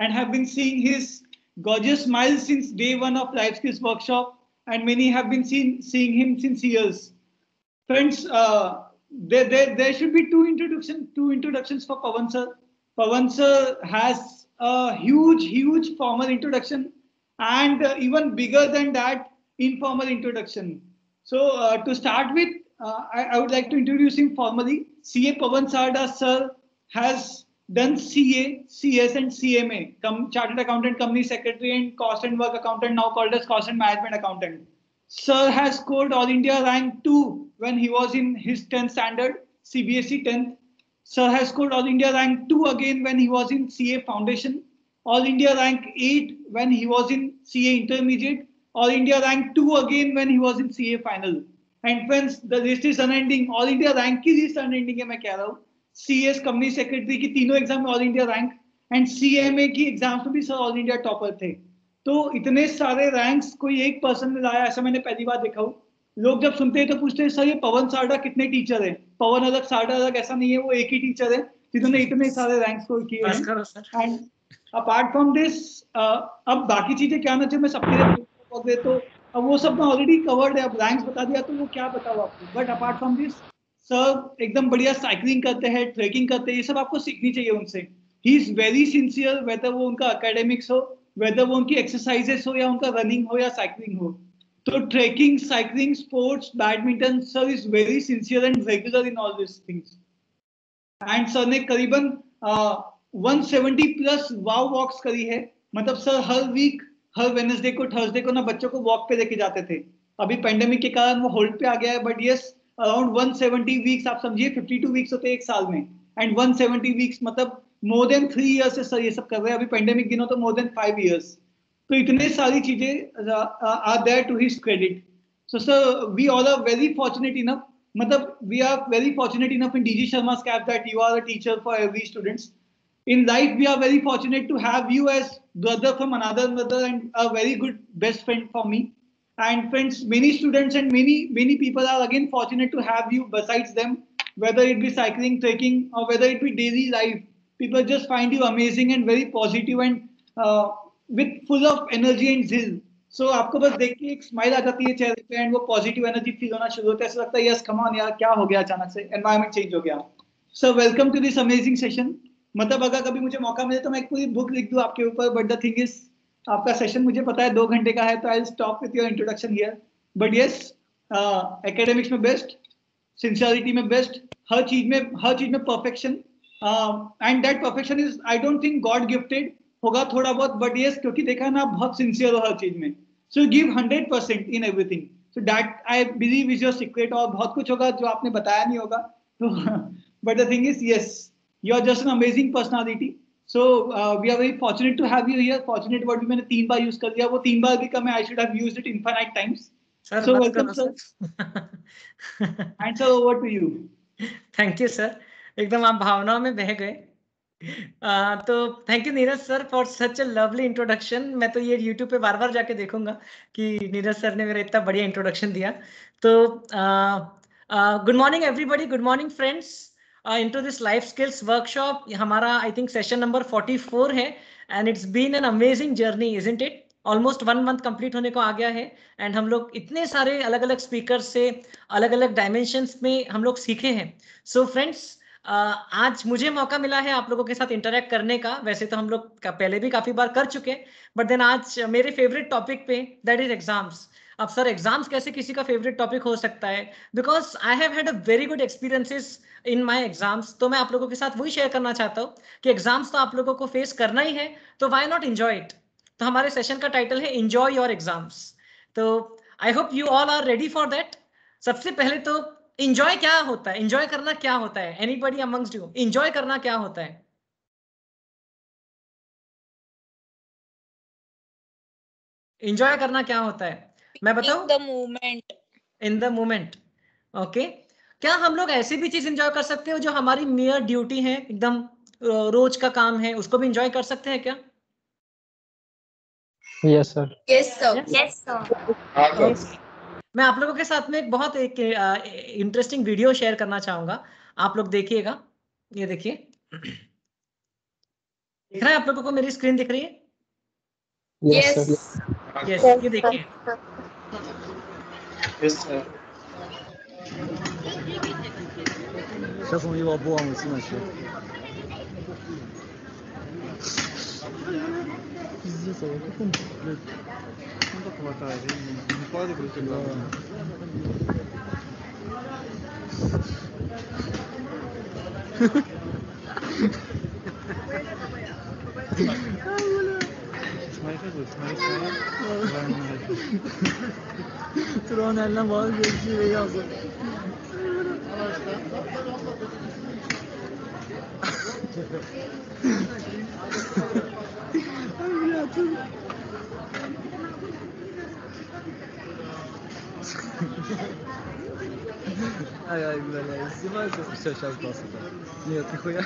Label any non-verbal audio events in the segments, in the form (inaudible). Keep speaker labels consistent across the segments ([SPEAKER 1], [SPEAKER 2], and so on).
[SPEAKER 1] and have been seeing his gorgeous smile since day one of Life Skills Workshop, and many have been seen, seeing him since years. Friends, uh, there, there, there should be two introduction, two introductions for Pawan sir. Pawan sir has a huge, huge formal introduction, and uh, even bigger than that, informal introduction. So uh, to start with, uh, I, I, would like to introduce him formally. CA Pawan Sarda sir has then CA, CS, and CMA, Chartered Accountant, Company Secretary, and Cost and Work Accountant, now called as Cost and Management Accountant. Sir has scored All India rank 2 when he was in his 10th standard, CBSE 10th. Sir has scored All India rank 2 again when he was in CA Foundation. All India rank 8 when he was in CA Intermediate. All India rank 2 again when he was in CA Final. And friends, the list is unending. All India Rank is unending, है मैं कह रहा C S company secretary की तीनों exam में all India rank and C M A की exam में भी सर ऑल इंडिया टॉपर थे तो इतने सारे रैंक्स कोई एक पर्सन ने लाया ऐसा मैंने पहली बार देखा हूँ लोग जब सुनते हैं तो पूछते हैं सर ये पवन सारडा कितने टीचर हैं पवन अलग सारडा अलग ऐसा नहीं है वो एक ही टीचर है जिन्होंने इतने सारे रैंक स्कोर किए एंड अपार्ट फ्रॉम दिस अब बाकी चीजें क्या ना चाहिए मैं सबके लिए तो अब वो सब ऑलरेडी कवर्ड है अब रैंक्स बता दिया तो वो क्या बताओ आपको but apart from this sir एकदम बढ़िया साइकिलिंग करते हैं ट्रेकिंग करते हैं ये सब आपको सीखनी चाहिए उनसे he is very sincere whether वो उनका अकेडेमिक्स हो वेदर वो उनकी एक्सरसाइजेस हो या उनका रनिंग हो या साइकिलिंग हो तो trekking cycling sports badminton sir is very sincere and regular in all this things and sir ने करीबन वन सेवेंटी प्लस वाव वॉक्स करी है मतलब सर हर वीक हर वेनसडे को थर्सडे को ना बच्चों को वॉक पे लेके जाते थे अभी पेंडेमिक के कारण वो होल्ड पे आ गया है बट यस अराउंड 170 वीक्स आप समझिए 52 वीक्स होते हैं एक साल में एंड 170 वीक्स मतलब मोर देन थ्री ईयर्स से सर ये सब कर रहे हैं अभी पेंडेमिक दिनों तो मोर देन फाइव ईयर्स तो इतने सारी चीजें are there to his credit so sir we all are very fortunate enough मतलब we are very fortunate enough in DG Sharma cap that you are a teacher for every students in life we are very fortunate to have you as brother from another brother and a very good best friend for me and friends many students and many many people are again fortunate to have you besides them whether it be cycling trekking or whether it be daily life people just find you amazing and very positive and uh, with full of energy and zeal so aapko bas dekh ke ek smile aa jati hai chehre pe and wo positive energy feel hona shuru hota hai aisa lagta hai yes come on yaar kya ho gaya achanak se environment change ho gaya so welcome to this amazing session matlab agar kabhi mujhe mauka mile to main ek puri book likh दूँ aapke upar but the thing is आपका session मुझे पता है दो घंटे का है तो I stop with your introduction here but yes academics में बेस्ट सिंसियरिटी में बेस्ट हर चीज में हर चीज में perfection and that perfection is I don't think god gifted होगा थोड़ा बहुत बट यस क्योंकि देखा ना आप बहुत सिंसियर हो हर चीज में so give hundred percent in everything so that I believe is your secret और बहुत कुछ होगा जो आपने बताया नहीं होगा but the thing is yes you are just an amazing personality so we are very fortunate to have you here fortunate word भी मैंने तीन बार यूज कर दिया वो तीन बार भी कम है I should have used it infinite times so welcome sir
[SPEAKER 2] and sir over to you thank you sir एकदम आप भावनाओं में बह गए तो thank you Neeraj sir for such a lovely introduction मैं तो ये यूट्यूब पे बार बार जाके देखूंगा कि नीरज सर ने मेरा इतना बढ़िया इंट्रोडक्शन दिया तो good morning everybody good morning friends uh, into this life skills workshop. hamara I think session number 44 है and it's been an amazing journey, isn't it? Almost one month complete होने को आ गया है एंड हम लोग इतने सारे अलग अलग स्पीकर से अलग अलग डायमेंशन में हम लोग सीखे हैं सो so फ्रेंड्स uh, आज मुझे मौका मिला है आप लोगों के साथ इंटरेक्ट करने का वैसे तो हम लोग पहले भी काफी बार कर चुके हैं बट देन आज मेरे फेवरेट टॉपिक पे दैट इज एग्जाम्स अब सर एग्जाम्स कैसे किसी का फेवरेट टॉपिक हो सकता है because I have had a very good experiences in my exams तो मैं आप लोगों के साथ वही शेयर करना चाहता हूँ कि एग्जाम्स तो आप लोगों को फेस करना ही है तो वाई नॉट इन्जॉय इट तो हमारे सेशन का टाइटल है इंजॉय योर एग्जाम्स तो I hope you all are ready for that सबसे पहले तो इंजॉय क्या होता है इंजॉय करना क्या होता है बडी अमंग्स यू इंजॉय करना क्या होता है इंजॉय करना क्या होता है मैं बताऊं the movement in the movement okay क्या हम लोग ऐसी भी चीज इंजॉय कर सकते हैं जो हमारी मेयर ड्यूटी है एकदम रोज का काम है उसको भी इंजॉय कर सकते हैं क्या yes sir yes sir yes sir मैं आप लोगों के साथ में एक बहुत एक इंटरेस्टिंग वीडियो शेयर करना चाहूंगा आप लोग देखिएगा ये देखिए दिख रहा है आप लोगों को मेरी स्क्रीन दिख रही है यस यस ये देखिए
[SPEAKER 1] Быстро. Сейчас он его обламывать иначе.
[SPEAKER 2] Пиздец, а как он, блядь? Ну так хватает, я а, не падаю, крутил. Да.
[SPEAKER 1] Смотри, как будет, смотри, смотри. Turan Erlen bazı görüşüyle yazdı. Hayatım. Ай, ай, бля, снимается. Все, сейчас бас. Нет, нихуя.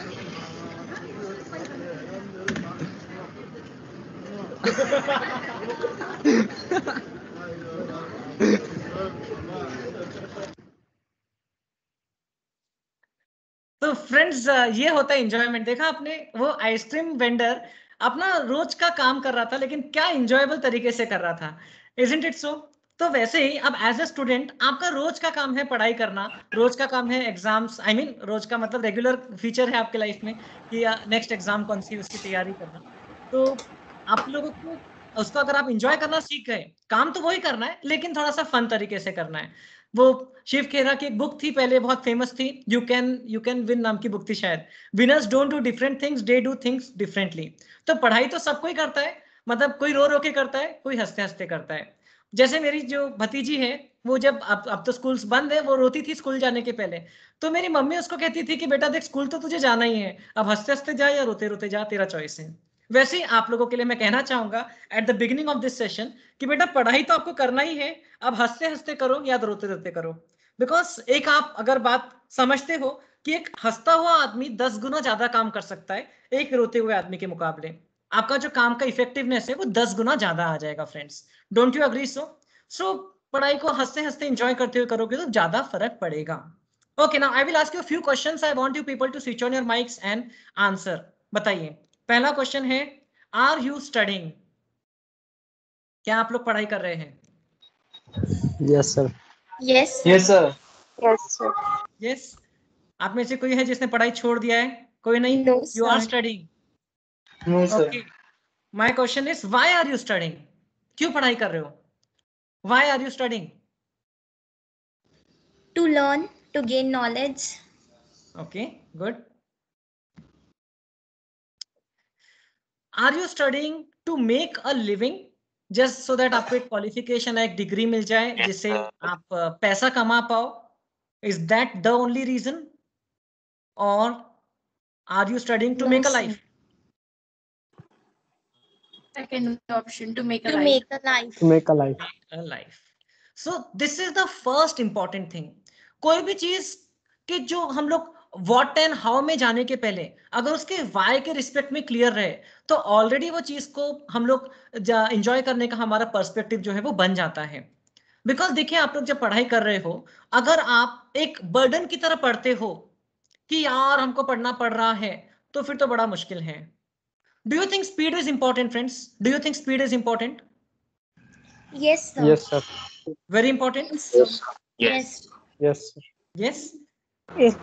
[SPEAKER 1] Ha ha ha!
[SPEAKER 2] तो फ्रेंड्स uh, ये होता है एंजॉयमेंट देखा आपने वो आइसक्रीम वेंडर अपना रोज का काम कर रहा था लेकिन क्या इंजॉयबल तरीके से कर रहा था इजेंट इट सो तो वैसे ही अब एज ए स्टूडेंट आपका रोज का काम है पढ़ाई करना रोज का काम है एग्जाम्स आई मीन रोज का मतलब रेगुलर फीचर है आपके लाइफ में कि नेक्स्ट uh, एग्जाम कौन सी उसकी तैयारी करना तो आप लोगों को उसको अगर आप इंजॉय करना सीख गए काम तो वही करना है लेकिन थोड़ा सा फन तरीके से करना है वो शिव खेरा की एक बुक थी पहले बहुत फेमस थी you can you can win नाम की बुक थी शायद winners don't do different things they do things differently तो पढ़ाई तो सब कोई करता है मतलब कोई रो रो के करता है कोई हंसते हंसते करता है जैसे मेरी जो भतीजी है वो जब अब अब तो स्कूल्स बंद है वो रोती थी स्कूल जाने के पहले तो मेरी मम्मी उसको कहती थी कि बेटा देख स्कूल तो तुझे जाना ही है अब हंसते हंसते जा या रोते रोते जा तेरा चॉइस है वैसे ही आप लोगों के लिए मैं कहना चाहूंगा at the beginning of this session कि बेटा पढ़ाई तो आपको करना ही है अब हंसते हंसते करो या रोते रोते करो बिकॉज एक आप अगर बात समझते हो कि एक हंसता हुआ आदमी दस गुना ज्यादा काम कर सकता है एक रोते हुए आदमी के मुकाबले आपका जो काम का इफेक्टिवनेस है वो दस गुना ज्यादा आ जाएगा friends don't you agree so so पढ़ाई को हंसते हंसते इंजॉय करते हुए करोगे तो ज्यादा फर्क पड़ेगा ओके ना I will ask you few question I want you people to switch on your mics and answer बताइए पहला क्वेश्चन है आर यू स्टडिंग क्या आप लोग पढ़ाई कर रहे हैं yes sir
[SPEAKER 1] yes yes sir
[SPEAKER 2] yes sir yes आप में से कोई है जिसने पढ़ाई छोड़ दिया है कोई नहीं you are studying my question is why are you studying क्यों पढ़ाई कर रहे हो why are you studying to learn to gain knowledge okay good are you studying to make a living just so that आपको एक qualification एक degree मिल जाए जिससे आप पैसा कमा पाओ is that the only reason और are you studying to make a life second option to कोई भी चीज कि जो हम लोग वॉट एंड हाउ में जाने के पहले अगर उसके वाई के रिस्पेक्ट में क्लियर रहे तो ऑलरेडी वो चीज को हम लोग इंजॉय करने का हमारा पर्सपेक्टिव जो है वो बन जाता है बिकॉज देखिए आप लोग जब पढ़ाई कर रहे हो अगर आप एक बर्डन की तरह पढ़ते हो कि यार हमको पढ़ना पड़ रहा है तो फिर तो बड़ा मुश्किल है do you think speed is important friends do you think speed is important yes sir very important yes yes yes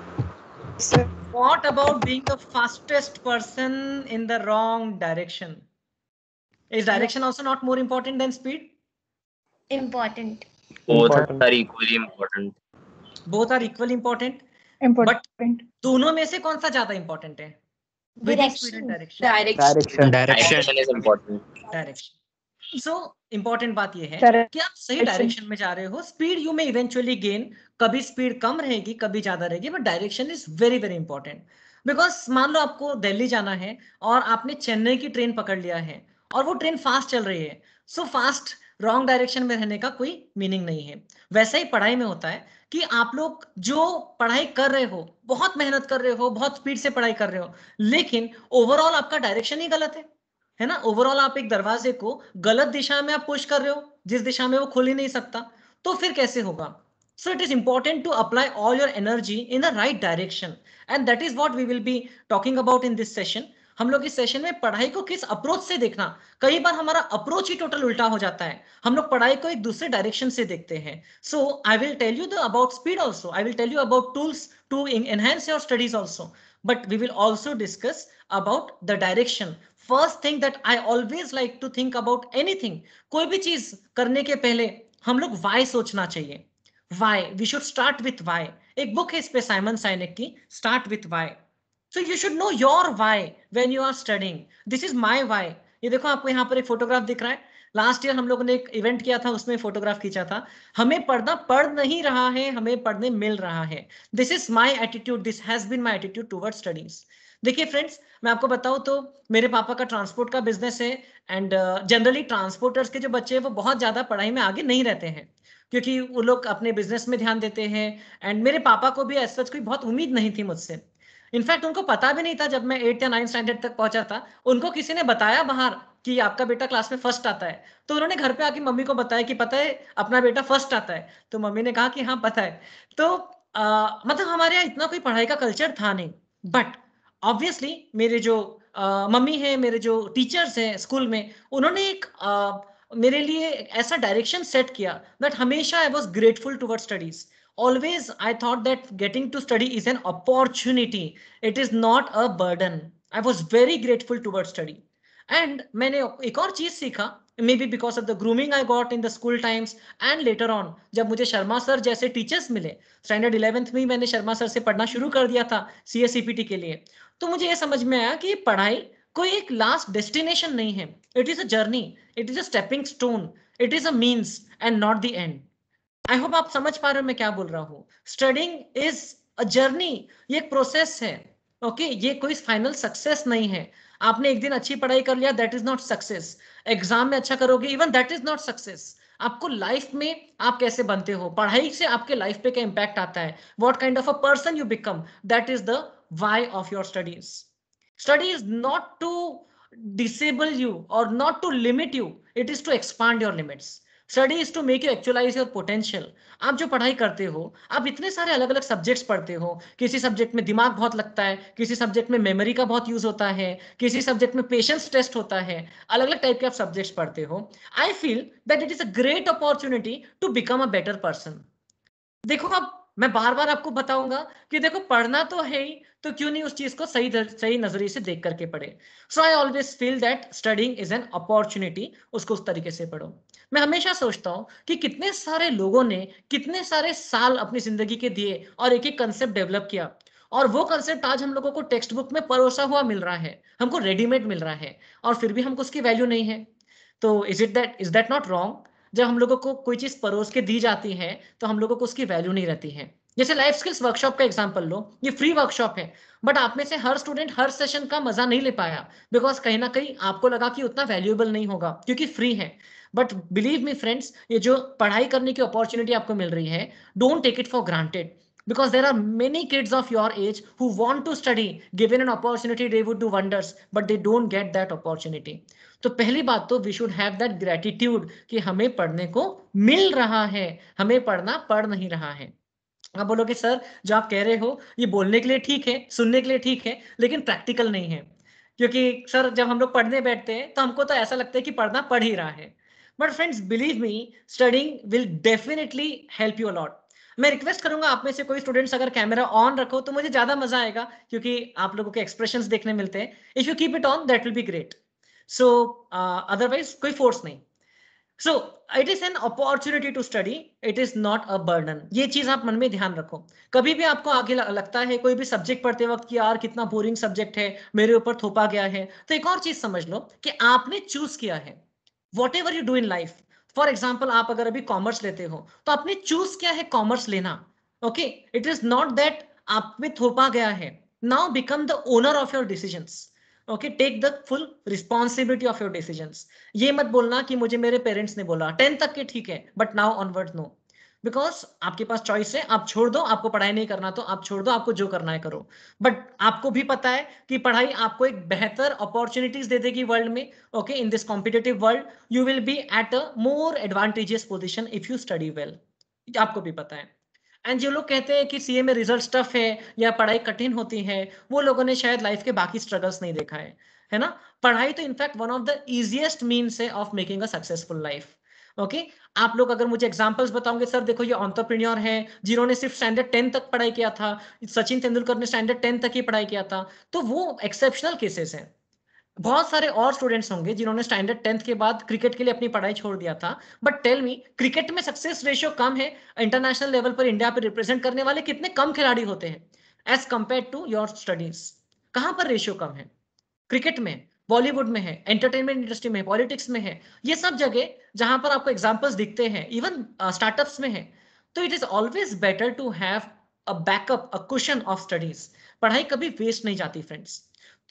[SPEAKER 2] Sir. What about being the fastest person in the wrong direction? Is direction also not more important than speed? Important. Both important. are equally important. Both are equally important. Important. But दोनों में से कौन सा important है?
[SPEAKER 1] Direction. Direction.
[SPEAKER 2] Direction. Direction. Direction is important. Direction. So important बात यह है कि आप सही डायरेक्शन में जा रहे हो speed you may eventually gain कभी स्पीड कम रहेगी कभी ज्यादा रहेगी but direction is very very important because मान लो आपको दिल्ली जाना है और आपने चेन्नई की ट्रेन पकड़ लिया है और वो ट्रेन फास्ट चल रही है सो फास्ट रॉन्ग डायरेक्शन में रहने का कोई मीनिंग नहीं है वैसा ही पढ़ाई में होता है कि आप लोग जो पढ़ाई कर रहे हो बहुत मेहनत कर रहे हो बहुत स्पीड से पढ़ाई कर रहे हो लेकिन ओवरऑल आपका डायरेक्शन ही गलत है है ना ओवरऑल आप एक दरवाजे को गलत दिशा में आप पुश कर रहे हो जिस दिशा में वो खुल ही नहीं सकता तो फिर कैसे होगा so it is important to apply all your energy in the right direction and that is what we will be talking about in this session हम लोग इस सेशन में पढ़ाई को किस अप्रोच से देखना कई बार हमारा अप्रोच ही टोटल उल्टा हो जाता है हम लोग पढ़ाई को एक दूसरे डायरेक्शन से देखते हैं so I will tell you the about speed also I will tell you about tools to enhance your studies also but we will also discuss about the direction first thing that I always like to think about anything कोई भी चीज करने के पहले हम लोग why सोचना चाहिए why we should start with why एक बुक है इस पे साइमन साइनिक की start with why so you should know your why when you are studying this is my why ये देखो आपको यहाँ पर एक फोटोग्राफ दिख रहा है लास्ट ईयर हम लोगों ने एक इवेंट किया था उसमें फोटोग्राफ खींचा था हमें पढ़ना पढ़ नहीं रहा है हमें पढ़ने मिल रहा है this is my attitude this has been my attitude toward studies देखिए फ्रेंड्स मैं आपको बताऊं तो मेरे पापा का ट्रांसपोर्ट का बिजनेस है एंड जनरली ट्रांसपोर्टर्स के जो बच्चे हैं वो बहुत ज़्यादा पढ़ाई में आगे नहीं रहते हैं क्योंकि वो लोग अपने बिजनेस में ध्यान देते हैं एंड मेरे पापा को भी एज सच कोई बहुत उम्मीद नहीं थी मुझसे इनफैक्ट उनको पता भी नहीं था जब मैं एट या नाइन स्टैंडर्ड तक पहुंचा था उनको किसी ने बताया बाहर कि आपका बेटा क्लास में फर्स्ट आता है तो उन्होंने घर पे आके मम्मी को बताया कि पता है अपना बेटा फर्स्ट आता है तो मम्मी ने कहा कि हाँ पता है तो आ, uh, मतलब हमारे यहाँ इतना कोई पढ़ाई का कल्चर था नहीं बट ऑब्वियसली मेरे जो आ, मम्मी है मेरे जो टीचर्स हैं स्कूल में उन्होंने एक आ, मेरे लिए ऐसा डायरेक्शन सेट किया दैट हमेशा I was grateful toward studies always I thought that getting to study is an opportunity it is not a burden I was very grateful toward study and मैंने एक और चीज सीखा maybe because of the grooming I got in the school times and later on जब मुझे Sharma sir जैसे teachers मिले standard eleventh में ही मैंने शर्मा सर से पढ़ना शुरू कर दिया था C S C P T के लिए तो मुझे ये समझ में आया कि पढ़ाई कोई एक लास्ट डेस्टिनेशन नहीं है it is a journey it is a stepping stone it is a means and not the end I hope आप समझ पा रहे हो मैं क्या बोल रहा हूँ स्टडिंग इज अ जर्नी ये एक प्रोसेस है ओके okay? ये कोई फाइनल सक्सेस नहीं है आपने एक दिन अच्छी पढ़ाई कर लिया that is not success exam में अच्छा करोगे even that is not success आपको लाइफ में आप कैसे बनते हो पढ़ाई से आपके लाइफ पे क्या इंपैक्ट आता है what kind of a person you become that is the why of your studies. Study is not to disable you or not to limit you. It is to expand your limits. Study is to make you actualize your potential. आप जो पढ़ाई करते हो आप इतने सारे अलग अलग सब्जेक्ट्स पढ़ते हो किसी सब्जेक्ट में दिमाग बहुत लगता है किसी सब्जेक्ट में मेमोरी का बहुत यूज होता है किसी सब्जेक्ट में पेशेंस टेस्ट होता है अलग अलग टाइप के आप सब्जेक्ट्स पढ़ते हो I feel that it is a great opportunity to become a better person देखो आप मैं बार बार आपको बताऊंगा कि देखो पढ़ना तो है ही तो क्यों नहीं उस चीज को सही सही नजरिए से देख करके पढ़े so I always feel that studying is an opportunity उसको उस तरीके से पढ़ो मैं हमेशा सोचता हूँ कि कितने सारे लोगों ने कितने सारे साल अपनी जिंदगी के दिए और एक एक कंसेप्ट डेवलप किया और वो कंसेप्ट आज हम लोगों को टेक्स्ट बुक में परोसा हुआ मिल रहा है हमको रेडीमेड मिल रहा है और फिर भी हमको उसकी वैल्यू नहीं है तो is it that is that not wrong जब हम लोगों को कोई चीज परोस के दी जाती है तो हम लोगों को उसकी वैल्यू नहीं रहती है जैसे लाइफ स्किल्स वर्कशॉप का एग्जाम्पल लो ये फ्री वर्कशॉप है बट आप में से हर स्टूडेंट हर सेशन का मजा नहीं ले पाया बिकॉज कहीं ना कहीं आपको लगा कि उतना वैल्यूएबल नहीं होगा क्योंकि फ्री है बट बिलीव मी फ्रेंड्स ये जो पढ़ाई करने की अपॉर्चुनिटी आपको मिल रही है don't take it for granted because there are many kids of your age who want to study given an opportunity they would do wonders but they don't get that opportunity तो पहली बात तो we should have that gratitude कि हमें पढ़ने को मिल रहा है हमें पढ़ना पढ़ नहीं रहा है आप बोलोगे सर जो आप कह रहे हो ये बोलने के लिए ठीक है सुनने के लिए ठीक है लेकिन प्रैक्टिकल नहीं है क्योंकि सर जब हम लोग पढ़ने बैठते हैं तो हमको तो ऐसा लगता है कि पढ़ना पढ़ ही रहा है but friends believe me studying will definitely help you a lot मैं रिक्वेस्ट करूंगा आप में से कोई स्टूडेंट्स अगर कैमरा ऑन रखो तो मुझे ज्यादा मजा आएगा क्योंकि आप लोगों के एक्सप्रेशंस देखने मिलते हैं if you keep it on that will be great so otherwise कोई फोर्स नहीं so it is an opportunity to study it is not a burden ये चीज आप मन में ध्यान रखो कभी भी आपको आगे लगता है कोई भी सब्जेक्ट पढ़ते वक्त कि यार कितना बोरिंग सब्जेक्ट है मेरे ऊपर थोपा गया है तो एक और चीज समझ लो कि आपने चूज किया है whatever you do in life for example आप अगर अभी कॉमर्स लेते हो तो आपने चूज किया है कॉमर्स लेना okay it is not that आप में थोपा गया है now become the owner of your decision okay take the full responsibility of your decision ये मत बोलना कि मुझे मेरे पेरेंट्स ने बोला टेंथ तक के ठीक है but now onward no because आपके पास चॉइस है आप छोड़ दो आपको पढ़ाई नहीं करना तो आप छोड़ दो आपको जो करना है करो बट आपको भी पता है कि पढ़ाई आपको एक बेहतर अपॉर्चुनिटीज दे देगी वर्ल्ड में okay in this competitive world you will be at a more advantageous position if you study well आपको भी पता है एंड जो लोग कहते हैं कि ए में रिजल्ट टफ है या पढ़ाई कठिन होती है वो लोगों ने शायद लाइफ के बाकी स्ट्रगल्स नहीं देखा है है ना पढ़ाई तो in fact one of the easiest means है of making a successful life okay okay? आप लोग अगर मुझे एग्जाम्पल्स बताओगे सर देखो ये ऑन्टरप्रीनियर है जिन्होंने सिर्फ स्टैंडर्ड टेन तक पढ़ाई किया था सचिन तेंदुलकर ने स्टैंडर्ड टेन तक ही पढ़ाई किया था तो वो एक्सेप्शनल केसेस हैं बहुत सारे और स्टूडेंट्स होंगे जिन्होंने स्टैंडर्ड टेंथ के बाद क्रिकेट के लिए अपनी पढ़ाई छोड़ दिया था बट टेल मी क्रिकेट में सक्सेस रेशियो कम है इंटरनेशनल लेवल पर इंडिया पर रिप्रेजेंट करने वाले कितने कम खिलाड़ी होते हैं as compare to your studies कहां पर रेशियो कम है क्रिकेट में बॉलीवुड में है एंटरटेनमेंट इंडस्ट्री में पॉलिटिक्स में है ये सब जगह जहां पर आपको एग्जाम्पल्स दिखते हैं इवन स्टार्टअप्स uh, में है तो it is always better to have a backup a question of studies पढ़ाई कभी वेस्ट नहीं जाती फ्रेंड्स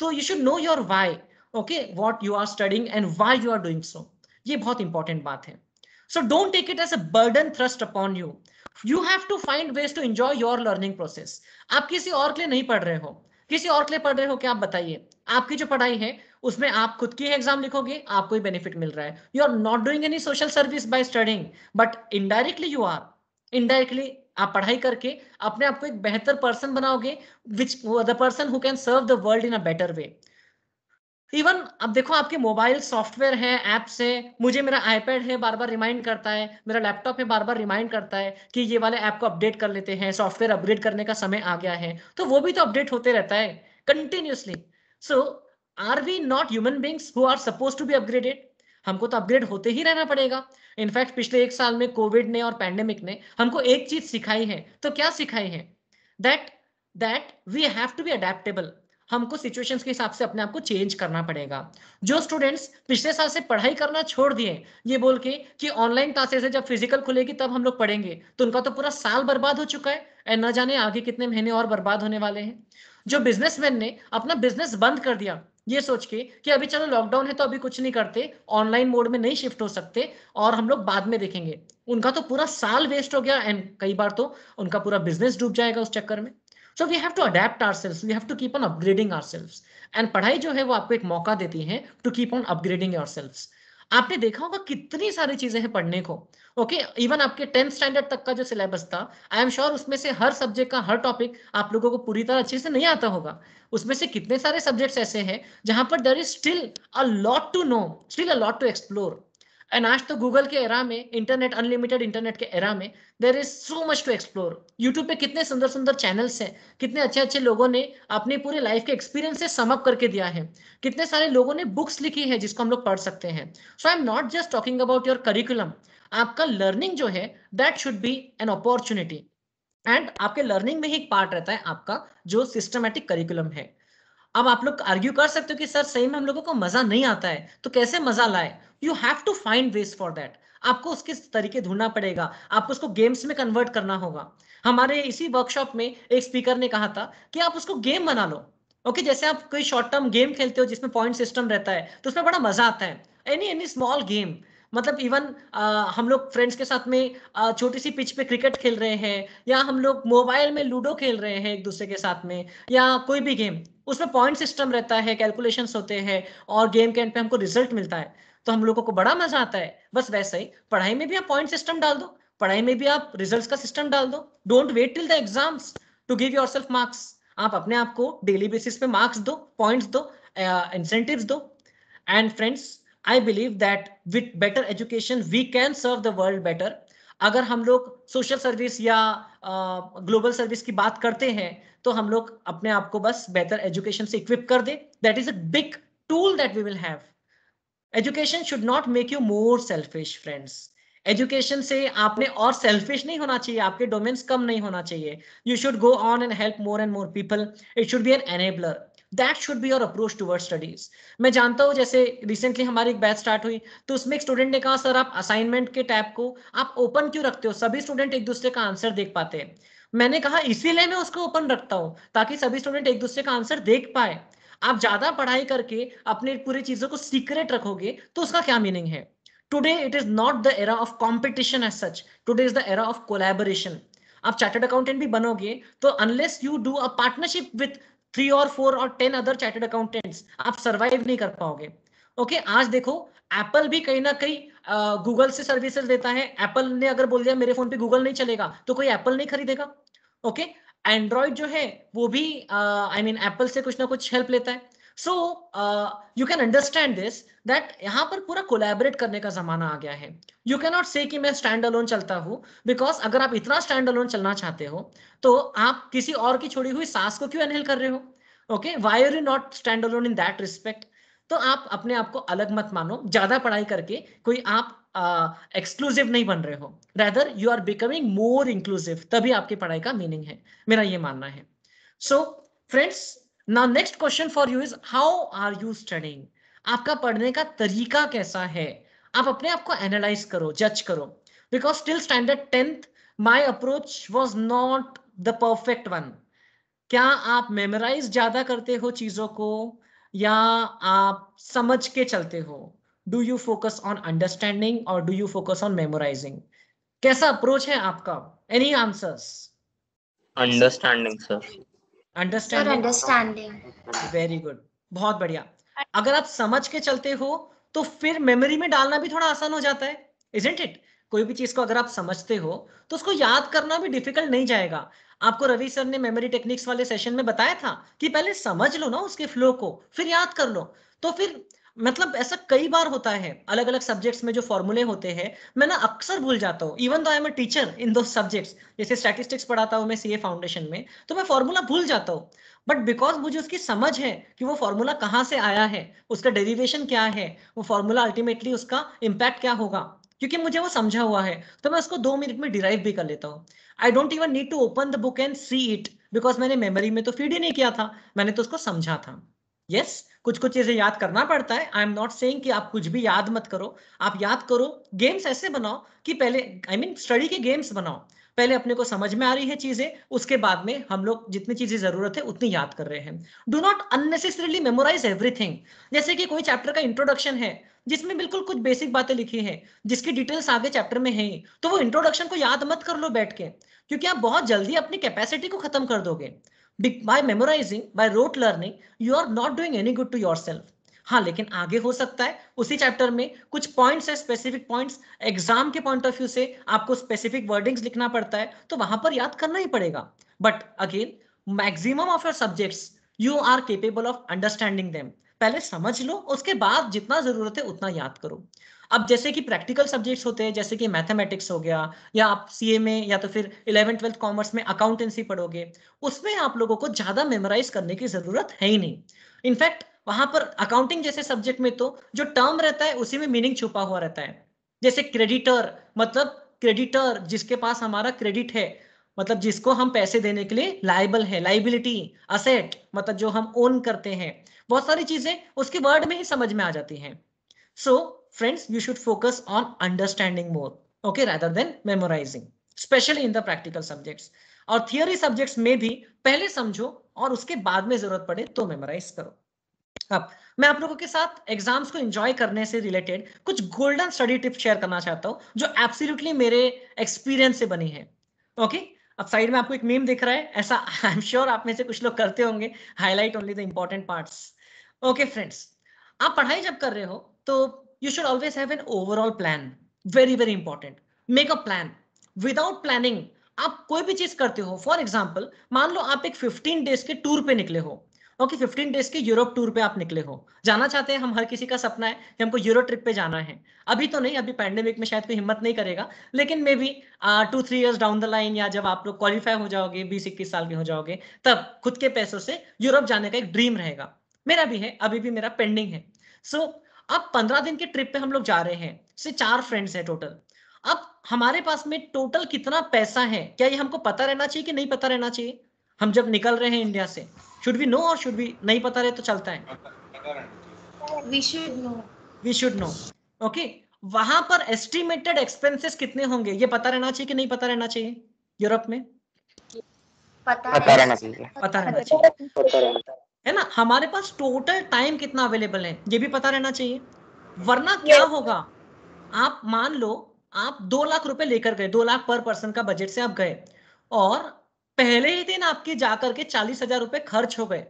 [SPEAKER 2] तो you should know your why okay what you are studying and why you are doing so ये बहुत इंपॉर्टेंट बात है so don't take it as a burden thrust upon you you have to find ways to enjoy your learning process आप किसी और के लिए नहीं पढ़ रहे हो किसी और के लिए पढ़ रहे हो क्या आप बताइए आपकी जो पढ़ाई है उसमें आप खुद की एग्जाम लिखोगे आपको ही बेनिफिट मिल रहा है you are not doing any social service by studying but indirectly you are indirectly आप पढ़ाई करके अपने आप को एक बेहतर पर्सन बनाओगे which the person who can serve the world in a better way even अब देखो आपके मोबाइल सॉफ्टवेयर है एप्स है मुझे मेरा आईपैड है बार बार रिमाइंड करता है मेरा लैपटॉप है बार बार रिमाइंड करता है कि ये वाले ऐप को अपडेट कर लेते हैं सॉफ्टवेयर अपग्रेड करने का समय आ गया है तो वो भी तो अपडेट होते रहता है continuously so so, are we not human beings who are suppose to be upgraded हमको तो अपग्रेड होते ही रहना पड़ेगा इनफैक्ट पिछले एक साल में कोविड ने और पैंडेमिक ने हमको एक चीज सिखाई है तो क्या सिखाई है that that we have to be adaptable हमको सिचुएशंस के हिसाब से अपने आप को चेंज करना पड़ेगा जो स्टूडेंट्स पिछले साल से पढ़ाई करना छोड़ दिए ये बोल के कि ऑनलाइन क्लासेस है जब फिजिकल खुलेगी तब हम लोग पढ़ेंगे तो उनका तो पूरा साल बर्बाद हो चुका है एंड न जाने आगे कितने महीने और बर्बाद होने वाले हैं जो बिजनेसमैन ने अपना बिजनेस बंद कर दिया ये सोच के कि अभी चलो लॉकडाउन है तो अभी कुछ नहीं करते ऑनलाइन मोड में नहीं शिफ्ट हो सकते और हम लोग बाद में देखेंगे उनका तो पूरा साल वेस्ट हो गया एंड कई बार तो उनका पूरा बिजनेस डूब जाएगा उस चक्कर में so we have to adapt ourselves we have to keep on upgrading ourselves and पढ़ाई जो है वो आपको एक मौका देती है to keep on upgrading yourselves आपने देखा होगा कितनी सारी चीजें हैं पढ़ने को ओके okay, इवन आपके टेंथ स्टैंडर्ड तक का जो सिलेबस था आई एम श्योर उसमें से हर सब्जेक्ट का हर टॉपिक आप लोगों को पूरी तरह अच्छे से नहीं आता होगा उसमें से कितने सारे सब्जेक्ट्स ऐसे हैं जहां पर there is still a lot to know still a lot to explore and आज तो गूगल के एरा में इंटरनेट अनलिमिटेड इंटरनेट के एरा में there is so much to explore YouTube पे कितने सुंदर सुंदर चैनल्स हैं कितने अच्छे अच्छे लोगों ने अपने पूरे लाइफ के एक्सपीरियंस से समअप करके दिया है कितने सारे लोगों ने बुक्स लिखी है जिसको हम लोग पढ़ सकते हैं so I am not just talking about your curriculum आपका लर्निंग जो है that should be an opportunity and आपके लर्निंग में ही एक पार्ट रहता है आपका जो सिस्टमेटिक करिकुलम है अब आप लोग आर्ग्यू कर सकते हो कि सर सही में हम लोगों को मजा नहीं आता है तो कैसे मजा लाए you have to find ways for that आपको उसके तरीके ढूंढना पड़ेगा आपको उसको गेम्स में कन्वर्ट करना होगा हमारे इसी वर्कशॉप में एक स्पीकर ने कहा था कि आप उसको गेम बना लो ओके okay, जैसे आप कोई शॉर्ट टर्म गेम खेलते हो जिसमें पॉइंट सिस्टम रहता है तो उसमें बड़ा मजा आता है एनी एनी स्मॉल गेम मतलब इवन हम लोग फ्रेंड्स के साथ में छोटी सी पिच पे क्रिकेट खेल रहे हैं या हम लोग मोबाइल में लूडो खेल रहे हैं एक दूसरे के साथ में या कोई भी गेम उसमें पॉइंट सिस्टम रहता है कैलकुलेशन होते हैं और गेम के एंड पे हमको रिजल्ट मिलता है तो हम लोगों को बड़ा मजा आता है बस वैसा ही पढ़ाई में भी आप पॉइंट सिस्टम डाल दो पढ़ाई में भी आप रिजल्ट का सिस्टम डाल दो don't wait till the exams to give yourself marks आप अपने आप को डेली बेसिस पे मार्क्स दो पॉइंट्स दो इंसेंटिव दो and friends I believe that with better education we can serve the world better अगर हम लोग सोशल सर्विस या ग्लोबल uh, सर्विस की बात करते हैं तो हम लोग अपने आप को बस बेहतर एजुकेशन से इक्विप कर दे that is a big tool that we will have education should not make you more selfish friends education से आपने और सेल्फिश नहीं होना चाहिए आपके डोमेन्स कम नहीं होना चाहिए you should go on and help more and more people it should be an enabler that should be your approach toward studies मैं जानता हूं जैसे रिसेंटली हमारी एक बैच स्टार्ट हुई तो उसमें एक स्टूडेंट ने कहा सर आप असाइनमेंट के टैब को आप ओपन क्यों रखते हो सभी स्टूडेंट एक दूसरे का आंसर देख पाते हैं मैंने कहा इसीलिए मैं उसको ओपन रखता हूँ ताकि सभी स्टूडेंट एक दूसरे का आंसर देख पाए आप ज्यादा पढ़ाई करके अपने पूरी चीजों को सीक्रेट रखोगे तो उसका क्या मीनिंग है today it is not the era of competition as such today is the era of collaboration आप चार्टर्ड अकाउंटेंट भी बनोगे तो unless you do a partnership with three और फोर और टेन अदर चार्टेड अकाउंटेंट्स आप survive नहीं कर पाओगे ओके okay, आज देखो एप्पल भी कहीं ना कहीं गूगल से सर्विसेज देता है एप्पल ने अगर बोल दिया मेरे फोन पे गूगल नहीं चलेगा तो कोई एप्पल नहीं खरीदेगा ओके okay? एंड्रॉयड जो है वो भी आई मीन एप्पल से कुछ ना कुछ हेल्प लेता है so you can understand this that यहाँ पर पूरा कोलैबोरेट करने का जमाना आ गया है यू कैन नॉट से कि मैं स्टैंड अलोन चलता हूँ बिकॉज अगर आप इतना स्टैंड अलोन चलना चाहते हो तो आप किसी और की छोड़ी हुई सांस को क्यों एनहेल कर रहे हो okay why are you not stand alone in that respect तो आप अपने आप को अलग मत मानो ज्यादा पढ़ाई करके कोई आप एक्सक्लूसिव uh, नहीं बन रहे हो rather you are becoming more inclusive तभी आपकी पढ़ाई का मीनिंग है मेरा ये मानना है so so, friends now next question for you is how are you studying आपका पढ़ने का तरीका कैसा है आप अपने आप को एनालाइज करो जज करो because still standard tenth my approach was not the perfect one क्या आप मेमोराइज ज्यादा करते हो चीजों को या आप समझ के चलते हो do you focus on understanding और do you focus on memorising कैसा अप्रोच है आपका any answers understanding sir understanding very good बहुत बढ़िया अगर आप समझ के चलते हो तो फिर मेमोरी में डालना भी थोड़ा आसान हो जाता है इजेंट इट कोई भी चीज को अगर आप समझते हो तो उसको याद करना भी डिफिकल्ट नहीं जाएगा आपको रवि सर ने मेमोरी टेक्निक्स वाले सेशन में बताया था कि पहले समझ लो ना उसके फ्लो को फिर याद कर लो तो फिर मतलब ऐसा कई बार होता है अलग अलग सब्जेक्ट्स में जो फॉर्मूले होते हैं मैं ना अक्सर भूल जाता हूँ even though I am a teacher इन दो सब्जेक्ट्स जैसे स्टैटिस्टिक्स पढ़ाता हूँ मैं सीए फाउंडेशन में तो मैं फॉर्मूला भूल जाता हूँ बट बिकॉज मुझे उसकी समझ है कि वो फॉर्मूला कहाँ से आया है उसका डेरिवेशन क्या है वो फॉर्मूला अल्टीमेटली उसका इम्पैक्ट क्या होगा क्योंकि मुझे वो समझा हुआ है तो मैं उसको दो मिनट में डिराइव भी कर लेता हूँ I don't even need to open the book and see it because मैंने मेमोरी में तो फीड ही नहीं किया था मैंने तो उसको समझा था यस yes? कुछ कुछ चीजें याद करना पड़ता है आई एम नॉट सेइंग कि आप कुछ भी याद मत करो आप याद करो गेम्स ऐसे बनाओ कि पहले आई मीन स्टडी के गेम्स बनाओ पहले अपने को समझ में आ रही है चीजें उसके बाद में हम लोग जितनी चीजें जरूरत है उतनी याद कर रहे हैं do not unnecessarily memorise everything जैसे कि कोई चैप्टर का इंट्रोडक्शन है जिसमें बिल्कुल कुछ बेसिक बातें लिखी हैं जिसकी डिटेल्स आगे चैप्टर में है तो वो इंट्रोडक्शन को याद मत कर लो बैठ के क्योंकि आप बहुत जल्दी अपनी कैपेसिटी को खत्म कर दोगे by memorising by rote learning you are not doing any good to your हाँ लेकिन आगे हो सकता है उसी चैप्टर में कुछ पॉइंट्स है स्पेसिफिक पॉइंट्स एग्जाम के पॉइंट ऑफ व्यू से आपको स्पेसिफिक वर्डिंग्स लिखना पड़ता है तो वहां पर याद करना ही पड़ेगा but again maximum of your subjects you are capable of understanding them पहले समझ लो उसके बाद जितना जरूरत है उतना याद करो अब जैसे कि प्रैक्टिकल सब्जेक्ट्स होते हैं जैसे कि मैथमेटिक्स हो गया या आप सीए में या तो फिर इलेवन ट्वेल्थ कॉमर्स में अकाउंटेंसी पढ़ोगे उसमें आप लोगों को ज्यादा मेमोराइज करने की जरूरत है ही नहीं इनफैक्ट वहां पर अकाउंटिंग जैसे सब्जेक्ट में तो जो टर्म रहता है उसी में मीनिंग छुपा हुआ रहता है जैसे क्रेडिटर मतलब क्रेडिटर जिसके पास हमारा क्रेडिट है मतलब जिसको हम पैसे देने के लिए लाइबल है लाइबिलिटी असेट मतलब जो हम ओन करते हैं बहुत सारी चीजें उसके वर्ड में ही समझ में आ जाती हैं so so, friends, you should focus on understanding more, okay, rather than memorizing, especially in the practical subjects. और थियोरी सब्जेक्ट्स में भी पहले समझो और उसके बाद में जरूरत पड़े तो मेमोराइज करो अब मैं आप लोगों के साथ एग्जाम्स को एंजॉय करने से रिलेटेड कुछ गोल्डन स्टडी टिप्स शेयर करना चाहता हूँ जो एब्सोल्युटली मेरे एक्सपीरियंस से बनी है ओके okay? अब साइड में आपको एक मीम दिख रहा है ऐसा आई एम श्योर आप में से कुछ लोग करते होंगे highlight only the important parts okay friends आप पढ़ाई जब कर रहे हो तो you should always have an overall plan. Very, very important. Make a plan. Without planning, आप कोई भी चीज करते हो फॉर एग्जाम्पल मान लो आप एक 15 डेज के टूर पे निकले हो ओके okay, 15 डेज के यूरोप टूर पे आप निकले हो जाना चाहते हैं हम हर किसी का सपना है कि हमको यूरोप ट्रिप पे जाना है अभी तो नहीं अभी पैंडेमिक में शायद कोई हिम्मत नहीं करेगा लेकिन maybe two three years down the line या जब आप लोग क्वालिफाई हो जाओगे बीस इक्कीस साल के हो जाओगे तब खुद के पैसों से यूरोप जाने का एक ड्रीम रहेगा मेरा भी है अभी भी मेरा पेंडिंग है सो so, अब पंद्रह दिन के ट्रिप पे हम लोग जा रहे हैं से चार फ्रेंड्स हैं टोटल अब हमारे पास में टोटल कितना पैसा है क्या ये हमको पता रहना चाहिए कि नहीं पता रहना चाहिए हम जब निकल रहे हैं इंडिया से शुड वी नो और शुड वी नहीं पता रहे तो चलता है वी शुड नो ओके वहां पर एस्टिमेटेड एक्सपेंसेस कितने होंगे ये पता रहना चाहिए कि नहीं पता रहना चाहिए यूरोप में पता रहना चाहिए पता रहना चाहिए है ना हमारे पास टोटल टाइम कितना अवेलेबल है ये भी पता रहना चाहिए वरना क्या होगा आप मान लो आप दो लाख रुपए लेकर गए दो लाख पर पर्सन का बजट से आप गए और पहले ही दिन आपके जाकर के चालीस हजार रुपए खर्च हो गए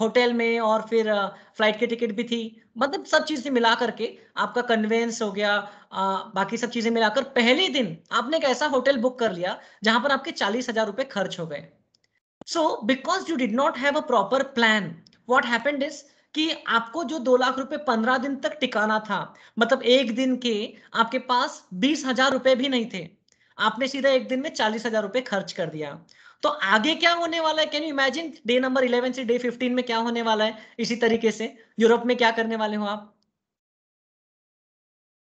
[SPEAKER 2] होटल में और फिर फ्लाइट की टिकट भी थी मतलब सब चीजें मिला करके आपका कन्वेंस हो गया आ, बाकी सब चीजें मिलाकर पहले दिन आपने एक ऐसा होटल बुक कर लिया जहां पर आपके चालीस हजार रुपए खर्च हो गए so because you did not have a proper plan what happened is कि आपको जो दो लाख रुपए पंद्रह दिन तक टिकाना था मतलब एक दिन के आपके पास बीस हजार रुपए भी नहीं थे आपने सीधा एक दिन में चालीस हजार रुपए खर्च कर दिया तो आगे क्या होने वाला है can you imagine day number eleven से डे फिफ्टीन में क्या होने वाला है इसी तरीके से यूरोप में क्या करने वाले हो आप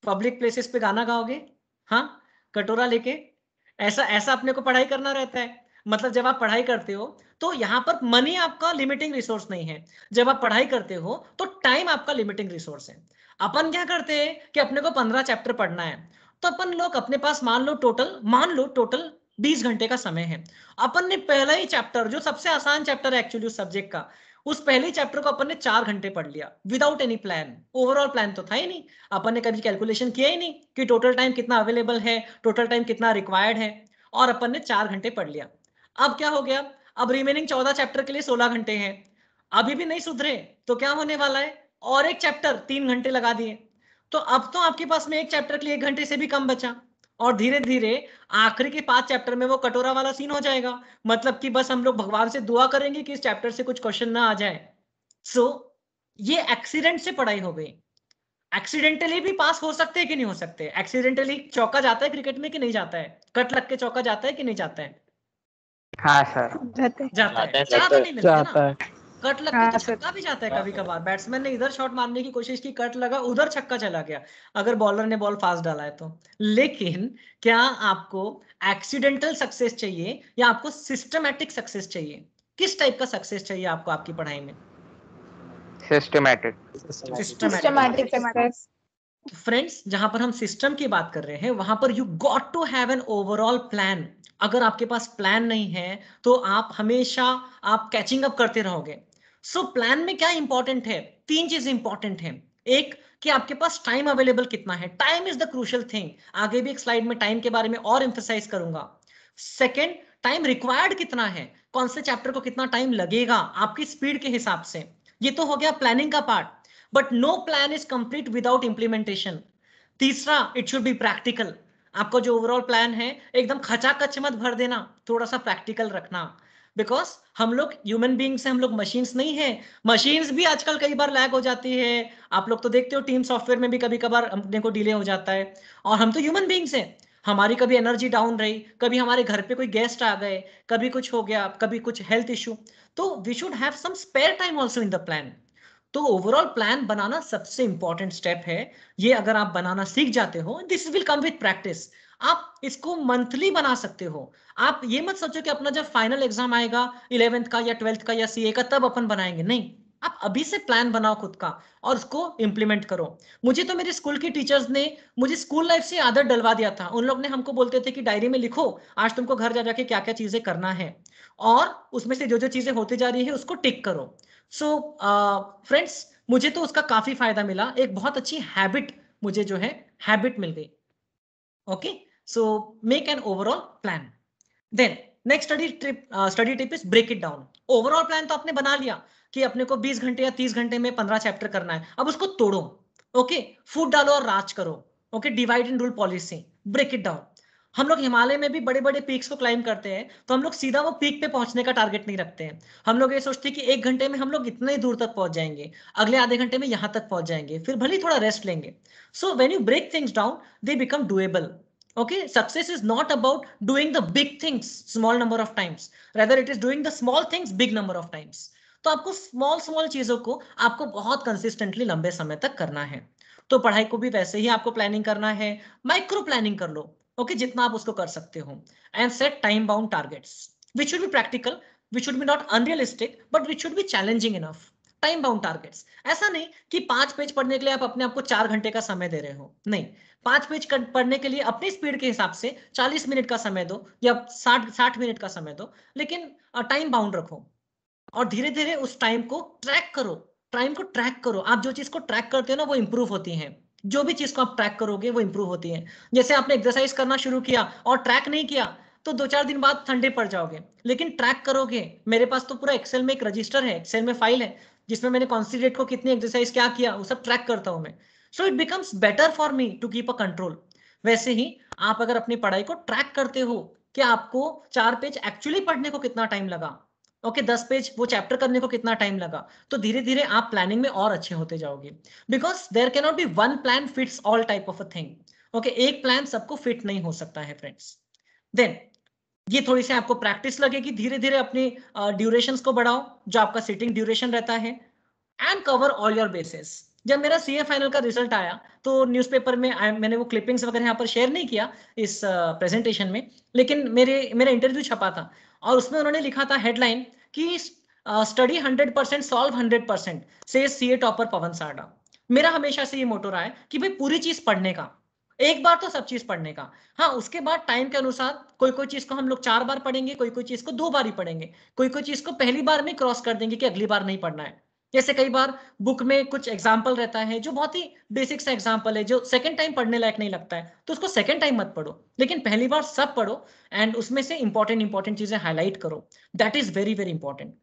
[SPEAKER 2] पब्लिक प्लेसेस पे गाना गाओगे हाँ कटोरा लेके ऐसा ऐसा अपने को पढ़ाई करना रहता है मतलब जब आप पढ़ाई करते हो तो यहाँ पर मनी आपका लिमिटिंग रिसोर्स नहीं है जब आप पढ़ाई करते हो तो टाइम आपका लिमिटिंग रिसोर्स है अपन क्या करते हैं कि अपने को पंद्रह चैप्टर पढ़ना है तो अपन लोग अपने पास मान लो टोटल मान लो टोटल बीस घंटे का समय है अपन ने पहला ही चैप्टर जो सबसे आसान चैप्टर है एक्चुअली उस सब्जेक्ट का उस पहले चैप्टर को अपन ने चार घंटे पढ़ लिया without any plan overall plan तो था ही नहीं अपन ने कभी कैलकुलेशन किया ही नहीं कि टोटल टाइम कितना अवेलेबल है टोटल टाइम कितना रिक्वायर्ड है और अपन ने चार घंटे पढ़ लिया अब क्या हो गया अब रिमेनिंग चौदह चैप्टर के लिए सोलह घंटे हैं अभी भी नहीं सुधरे तो क्या होने वाला है और एक चैप्टर तीन घंटे लगा दिए तो अब तो आपके पास में एक चैप्टर के लिए एक घंटे से भी कम बचा और धीरे धीरे आखिरी के पांच चैप्टर में वो कटोरा वाला सीन हो जाएगा मतलब कि बस हम लोग भगवान से दुआ करेंगे कि इस चैप्टर से कुछ क्वेश्चन ना आ जाए सो so, ये एक्सीडेंट से पढ़ाई हो गई एक्सीडेंटली भी पास हो सकते हैं कि नहीं हो सकते एक्सीडेंटली चौका जाता है क्रिकेट में कि नहीं जाता है कट लग के चौका जाता है कि नहीं जाता है हाँ सर हाँ, जाता है नहीं मिलता है कट कभी कभार बैट्समैन ने इधर मारने की कोशिश की कट लगा उधर छक्का चला गया अगर बॉलर ने बॉल फास्ट डाला है तो लेकिन क्या आपको एक्सीडेंटल सक्सेस चाहिए या आपको सिस्टमेटिक सक्सेस चाहिए किस टाइप का सक्सेस चाहिए आपको आपकी पढ़ाई में
[SPEAKER 1] सिस्टमैटिक
[SPEAKER 2] फ्रेंड्स जहां पर हम सिस्टम की बात कर रहे हैं वहां पर you got to have an overall plan अगर आपके पास प्लान नहीं है तो आप हमेशा आप कैचिंग अप करते रहोगे सो so, प्लान में क्या इंपॉर्टेंट है तीन चीज इंपॉर्टेंट है एक कि आपके पास टाइम अवेलेबल कितना है time is the crucial thing आगे भी एक स्लाइड में टाइम के बारे में और एम्फोसाइज करूंगा सेकेंड टाइम रिक्वायर्ड कितना है कौन से चैप्टर को कितना टाइम लगेगा आपकी स्पीड के हिसाब से ये तो हो गया प्लानिंग का part but no plan is complete without implementation तीसरा इट शुड बी प्रैक्टिकल आपका जो ओवरऑल प्लान है एकदम खचाखच मत भर देना थोड़ा सा प्रैक्टिकल रखना बिकॉज हम लोग ह्यूमन बींग्स हैं हम लोग मशीन्स नहीं है मशीन्स भी आजकल कई बार लैग हो जाती है आप लोग तो देखते हो टीम सॉफ्टवेयर में भी कभी कभार अपने को डिले हो जाता है और हम तो ह्यूमन बींग्स हैं हमारी कभी एनर्जी डाउन रही कभी हमारे घर पे कोई गेस्ट आ गए कभी कुछ हो गया कभी कुछ हेल्थ इश्यू तो we should have some spare time also in the plan तो ओवरऑल प्लान बनाना सबसे इंपॉर्टेंट स्टेप है ये अगर आप बनाना सीख जाते हो this will come with practice आप इसको मंथली बना सकते हो आप ये मत सोचो कि अपना जब फाइनल एग्जाम आएगा इलेवेंथ का या ट्वेल्थ का या सी का तब अपन बनाएंगे नहीं आप अभी से प्लान बनाओ खुद का और उसको इंप्लीमेंट करो मुझे तो मेरे स्कूल के टीचर्स ने मुझे स्कूल लाइफ से आदत डलवा दिया था उन लोग ने हमको बोलते थे कि डायरी में लिखो आज तुमको घर जा जाके क्या क्या चीजें करना है और उसमें से जो जो चीजें होती जा रही है उसको टिक करो सो फ्रेंड्स uh, मुझे तो उसका काफी फायदा मिला एक बहुत अच्छी हैबिट मुझे जो है हैबिट मिल गई okay so make an overall plan then next study trip study tip is break it down overall plan तो आपने बना लिया कि अपने को 20 घंटे या 30 घंटे में 15 चैप्टर करना है अब उसको तोड़ो ओके फूड डालो और राज करो okay divide and rule policy break it down हम लोग हिमालय में भी बड़े बड़े पीक्स को क्लाइम करते हैं तो हम लोग सीधा वो पीक पे पहुंचने का टारगेट नहीं रखते हैं हम लोग ये सोचते हैं कि एक घंटे में हम लोग इतने ही दूर तक पहुंच जाएंगे अगले आधे घंटे में यहां तक पहुंच जाएंगे फिर भले थोड़ा रेस्ट लेंगे so when you break things down they become doable okay success is not about doing the big things small number of times rather it is doing the small things big number of times तो आपको small small चीजों को आपको बहुत consistently लंबे समय तक करना है तो पढ़ाई को भी वैसे ही आपको प्लानिंग करना है माइक्रो प्लानिंग कर लो ओके okay, जितना आप उसको कर सकते हो and set time bound targets which should be practical which should be not unrealistic but which should be challenging enough time bound targets ऐसा नहीं कि पांच पेज पढ़ने के लिए आप अपने आपको चार घंटे का समय दे रहे हो नहीं पांच पेज पढ़ने के लिए अपनी स्पीड के हिसाब से चालीस मिनट का समय दो या साठ साठ मिनट का समय दो लेकिन टाइम बाउंड रखो और धीरे धीरे उस टाइम को ट्रैक करो टाइम को ट्रैक करो आप जो चीज को ट्रैक करते हो ना वो इंप्रूव होती है जो भी चीज को आप ट्रैक करोगे वो इंप्रूव होती है जैसे आपने एक्सरसाइज करना शुरू किया और ट्रैक नहीं किया तो दो चार दिन बाद ठंडे पड़ जाओगे लेकिन ट्रैक करोगे मेरे पास तो पूरा एक्सेल में एक रजिस्टर है एक्सेल में फाइल है जिसमें मैंने कॉन्सिडेट को कितनी एक्सरसाइज क्या किया वो सब ट्रैक करता हूं मैं so it becomes better for me to keep a control वैसे ही आप अगर अपनी पढ़ाई को ट्रैक करते हो कि आपको चार पेज एक्चुअली पढ़ने को कितना टाइम लगा ओके okay, दस पेज वो चैप्टर करने को कितना टाइम लगा तो धीरे धीरे आप प्लानिंग में और अच्छे होते जाओगे because there can not be one plan fits all type of a thing okay एक प्लान सबको फिट नहीं हो सकता है फ्रेंड्स देन ये थोड़ी सी आपको प्रैक्टिस लगेगी धीरे धीरे अपने ड्यूरेशन uh, को बढ़ाओ जो आपका सिटिंग ड्यूरेशन रहता है and cover all your bases जब मेरा सी फाइनल का रिजल्ट आया तो न्यूज़पेपर में आ, मैंने वो क्लिपिंग्स वगैरह यहाँ पर शेयर नहीं किया इस प्रेजेंटेशन में लेकिन मेरे मेरा इंटरव्यू छपा था और उसमें उन्होंने लिखा था हेडलाइन कि study hundred percent solve hundred percent से सी ए टॉपर पवन साडा मेरा हमेशा से ये मोटो रहा है कि भाई पूरी चीज पढ़ने का एक बार तो सब चीज पढ़ने का हाँ उसके बाद टाइम के अनुसार कोई कोई चीज को हम लोग चार बार पढ़ेंगे कोई कोई चीज को दो बार ही पढ़ेंगे कोई कोई चीज को पहली बार में क्रॉस कर देंगे कि अगली बार नहीं पढ़ना है जैसे कई बार बुक में कुछ एग्जाम्पल रहता है जो बहुत ही बेसिक सा एग्जाम्पल है जो सेकंड टाइम पढ़ने लायक नहीं लगता है तो उसको सेकंड टाइम मत पढ़ो लेकिन पहली बार सब पढ़ो एंड उसमें से इंपॉर्टेंट इंपॉर्टेंट चीजें हाईलाइट करो that is very very important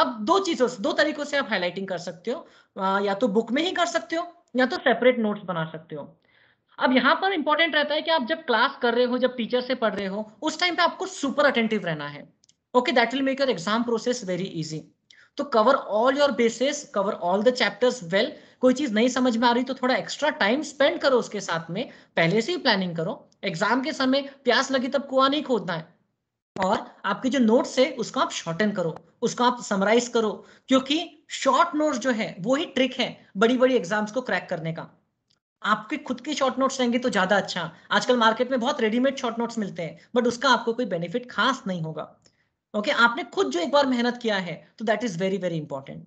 [SPEAKER 2] अब दो चीजों दो तरीकों से आप हाईलाइटिंग कर सकते हो या तो बुक में ही कर सकते हो या तो सेपरेट नोट्स बना सकते हो अब यहाँ पर इंपॉर्टेंट रहता है कि आप जब क्लास कर रहे हो जब टीचर से पढ़ रहे हो उस टाइम पे आपको सुपर अटेंटिव रहना है okay that will make your exam process very easy तो cover all your bases cover all the chapters well कोई चीज नहीं समझ में आ रही तो थोड़ा एक्स्ट्रा टाइम स्पेंड करो उसके साथ में पहले से ही प्लानिंग करो एग्जाम के समय प्यास लगी तब कुआ नहीं खोदना है और आपके जो नोट्स है उसको आप शॉर्टन करो उसको आप समराइज करो क्योंकि शॉर्ट नोट्स जो है वो ही ट्रिक है बड़ी बड़ी एग्जाम्स को क्रैक करने का आपके खुद के शॉर्ट नोट्स रहेंगे तो ज्यादा अच्छा आजकल मार्केट में बहुत रेडीमेड शॉर्ट नोट्स मिलते हैं बट उसका आपको कोई बेनिफिट खास नहीं होगा ओके okay? आपने खुद जो एक बार मेहनत किया है तो that is very very important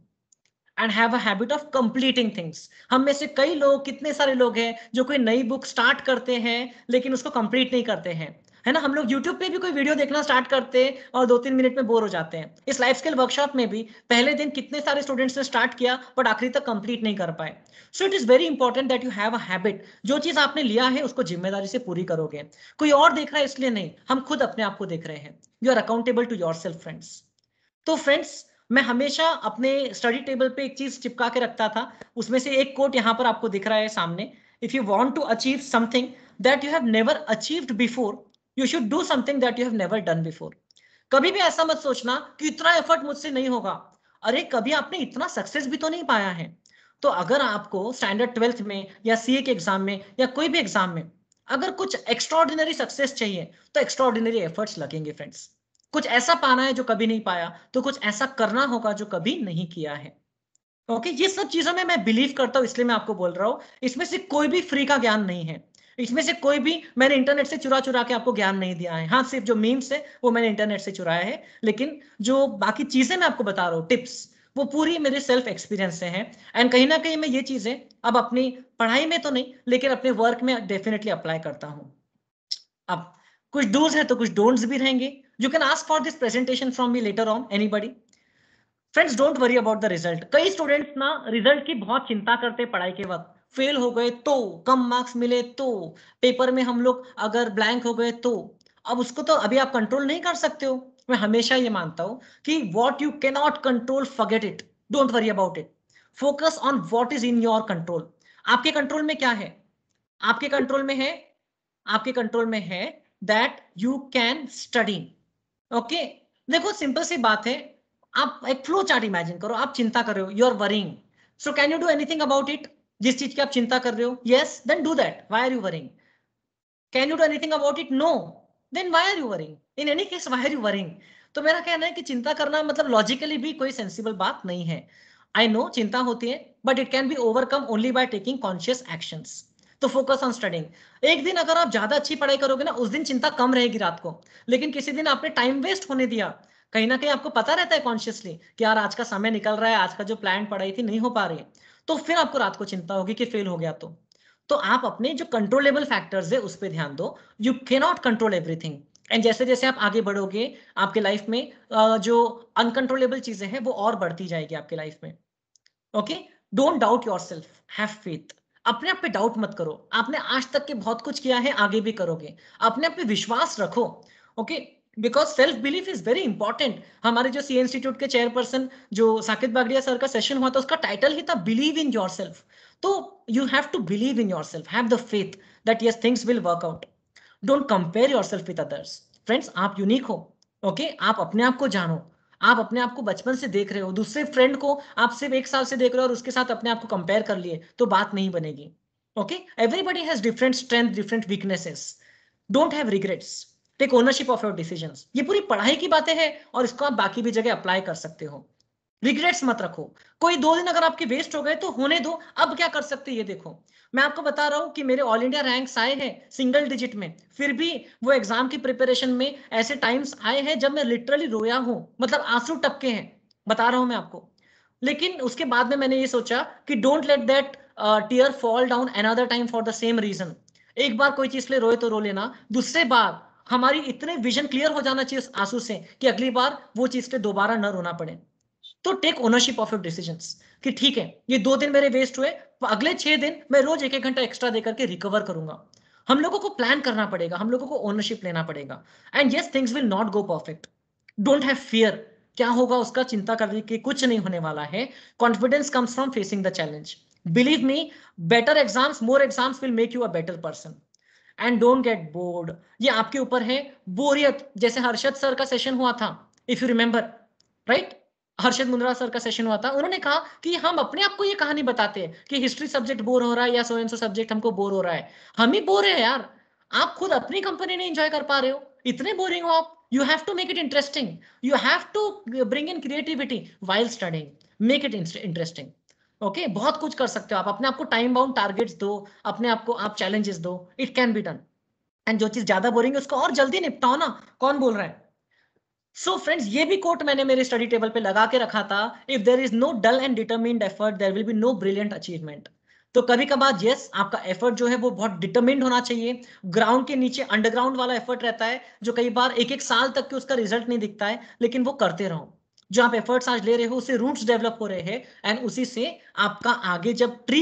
[SPEAKER 2] and have a habit of completing things हम में से कई लोग कितने सारे लोग हैं जो कोई नई बुक स्टार्ट करते हैं लेकिन उसको कंप्लीट नहीं करते हैं है ना हम लोग यूट्यूब पे भी कोई वीडियो देखना स्टार्ट करते हैं और दो तीन मिनट में बोर हो जाते हैं इस लाइफ स्किल वर्कशॉप में भी पहले दिन कितने सारे स्टूडेंट्स ने स्टार्ट किया बट आखिरी तक कंप्लीट नहीं कर पाए so it is very important that you have a habit जो चीज आपने लिया है उसको जिम्मेदारी से पूरी करोगे कोई और देख रहा है इसलिए नहीं हम खुद अपने आप को देख रहे हैं you are accountable to yourself friends तो फ्रेंड्स मैं हमेशा अपने स्टडी टेबल पे एक चीज चिपका के रखता था उसमें से एक कोट यहाँ पर आपको दिख रहा है सामने if you want to achieve something that you have never achieved before you should do something that you have never done before कभी भी ऐसा मत सोचना कि इतना एफर्ट मुझसे नहीं होगा अरे कभी आपने इतना सक्सेस भी तो नहीं पाया है तो अगर आपको स्टैंडर्ड ट्वेल्थ में या सीए के एग्जाम में या कोई भी एग्जाम में अगर कुछ एक्स्ट्रॉर्डिनरी सक्सेस चाहिए तो एक्स्ट्रॉर्डिनरी एफर्ट्स लगेंगे फ्रेंड्स कुछ ऐसा पाना है जो कभी नहीं पाया तो कुछ ऐसा करना होगा जो कभी नहीं किया है ओके okay? ये सब चीजों में मैं बिलीव करता हूं इसलिए मैं आपको बोल रहा हूँ इसमें से कोई भी फ्री का ज्ञान नहीं है इसमें से कोई भी मैंने इंटरनेट से चुरा चुरा के आपको ज्ञान नहीं दिया है हाँ सिर्फ जो मीम्स है वो मैंने इंटरनेट से चुराया है लेकिन जो बाकी चीजें मैं आपको बता रहा हूँ टिप्स वो पूरी मेरे सेल्फ एक्सपीरियंस से हैं एंड कहीं ना कहीं मैं ये चीजें अब अपनी पढ़ाई में तो नहीं लेकिन अपने वर्क में डेफिनेटली अप्लाई करता हूँ अब कुछ डूज है तो कुछ डोंट्स भी रहेंगे you can ask for this presentation from me later on anybody friends don't worry about the result कई स्टूडेंट्स ना रिजल्ट की बहुत चिंता करते पढ़ाई के वक्त फेल हो गए तो कम मार्क्स मिले तो पेपर में हम लोग अगर ब्लैंक हो गए तो अब उसको तो अभी आप कंट्रोल नहीं कर सकते हो मैं हमेशा ये मानता हूं कि what you cannot control forget it don't worry about it focus on what is in your control आपके कंट्रोल में क्या है आपके कंट्रोल में है आपके कंट्रोल में है that you can study okay देखो सिंपल सी बात है आप एक फ्लो चार्ट इमेजिन करो आप चिंता कर रहे हो you are worrying so can you do anything about it जिस चीज की आप चिंता कर रहे हो yes then do that why are you worrying can you do anything about it no then why are you worrying in any case why are you worrying तो मेरा कहना है कि चिंता करना मतलब लॉजिकली भी कोई सेंसिबल बात नहीं है आई नो चिंता होती है but it can be overcome only by taking conscious action तो फोकस ऑन स्टडिंग एक दिन अगर आप ज्यादा अच्छी पढ़ाई करोगे ना उस दिन चिंता कम रहेगी रात को लेकिन किसी दिन आपने टाइम वेस्ट होने दिया कहीं ना कहीं आपको पता रहता है कॉन्शियसली कि यार आज का समय निकल रहा है आज का जो प्लान पढ़ाई थी नहीं हो पा रही है तो फिर आपको रात को चिंता होगी कि फेल हो गया तो तो आप अपने जो कंट्रोलेबल फैक्टर्स है उस पर ध्यान दो यू के नॉट कंट्रोल एवरीथिंग एंड जैसे जैसे आप आगे बढ़ोगे आपके लाइफ में जो अनकंट्रोलेबल चीजें हैं वो और बढ़ती जाएगी आपके लाइफ में okay don't doubt yourself have faith अपने आप पे डाउट मत करो आपने आज तक के बहुत कुछ किया है आगे भी करोगे अपने आप पे विश्वास रखो okay okay? Because self belief is very important हमारे जो सी इंस्टीट्यूट के चेयरपर्सन जो साकेत बागड़िया सर का सेशन हुआ था उसका टाइटल ही था बिलीव इन योर सेल्फ तो you have to believe in yourself have the faith that yes things will work out don't compare yourself with others friends आप unique हो okay okay? आप अपने आप को जानो आप अपने आप को बचपन से देख रहे हो दूसरे फ्रेंड को आप सिर्फ एक साल से देख रहे हो और उसके साथ अपने आप को कंपेयर कर लिए तो बात नहीं बनेगी okay everybody has different strength different weaknesses don't have regrets take ownership of your decision ये पूरी पढ़ाई की बातें हैं और इसको आप बाकी भी जगह अप्लाई कर सकते हो रिग्रेट्स मत रखो कोई दो दिन अगर आपके वेस्ट हो गए तो होने दो अब क्या कर सकते ये देखो मैं आपको बता रहा हूँ कि मेरे ऑल इंडिया रैंक्स आए हैं सिंगल डिजिट में फिर भी वो एग्जाम की प्रिपरेशन में ऐसे टाइम्स आए हैं जब मैं लिटरली रोया हूँ मतलब आंसू टपके हैं बता रहा हूँ मैं आपको लेकिन उसके बाद में मैंने ये सोचा कि don't let that tear fall down another time for the same reason एक बार कोई चीज ले रोए तो रो लेना दूसरे बार हमारी इतने विजन क्लियर हो जाना चाहिए उस आंसू से कि अगली बार वो चीज पे दोबारा न रोना पड़े तो take ownership of your decision कि ठीक है ये दो दिन मेरे वेस्ट हुए अगले छह दिन मैं रोज एक एक घंटा एक्स्ट्रा देकर के रिकवर करूंगा हम लोगों को प्लान करना पड़ेगा हम लोगों को ओनरशिप लेना पड़ेगा and yes things will not go perfect don't have fear क्या होगा उसका चिंता करने की कुछ नहीं होने वाला है confidence comes from facing the challenge believe me better exams more exams will make you a better person and don't get bored ये आपके ऊपर है बोरियत जैसे हर्षद सर का सेशन हुआ था if you remember right Harshad Mundra sir का सेशन हुआ था उन्होंने कहा कि हम अपने आप को ये कहानी बताते हैं कि हिस्ट्री सब्जेक्ट बोर हो रहा है या सो एंड सो सब्जेक्ट हमको बोर हो रहा है हम ही बोर है यार आप खुद अपनी कंपनी नहीं एंजॉय कर पा रहे हो इतने बोरिंग हो आप you have to make it interesting you have to bring in creativity while studying make it interesting okay okay? बहुत कुछ कर सकते हो आप अपने आपको टाइम बाउंड टारगेट्स दो अपने आपको आप चैलेंजेस दो it can be done and जो चीज ज्यादा बोरिंग है उसको और जल्दी निपटाओ ना कौन बोल रहा है सो so फ्रेंड्स ये भी कोट मैंने मेरे स्टडी टेबल पे लगा के रखा था if there is no dull and determined effort there will be no brilliant achievement तो कभी कभार यस आपका एफर्ट जो है वो बहुत डिटर्मिंड होना चाहिए ग्राउंड के नीचे अंडरग्राउंड वाला एफर्ट रहता है जो कई बार एक एक साल तक के उसका रिजल्ट नहीं दिखता है लेकिन वो करते रहो जो आप एफर्ट्स आज ले रहे हो उससे रूट्स डेवलप हो रहे हैं एंड उसी से आपका आगे जब ट्री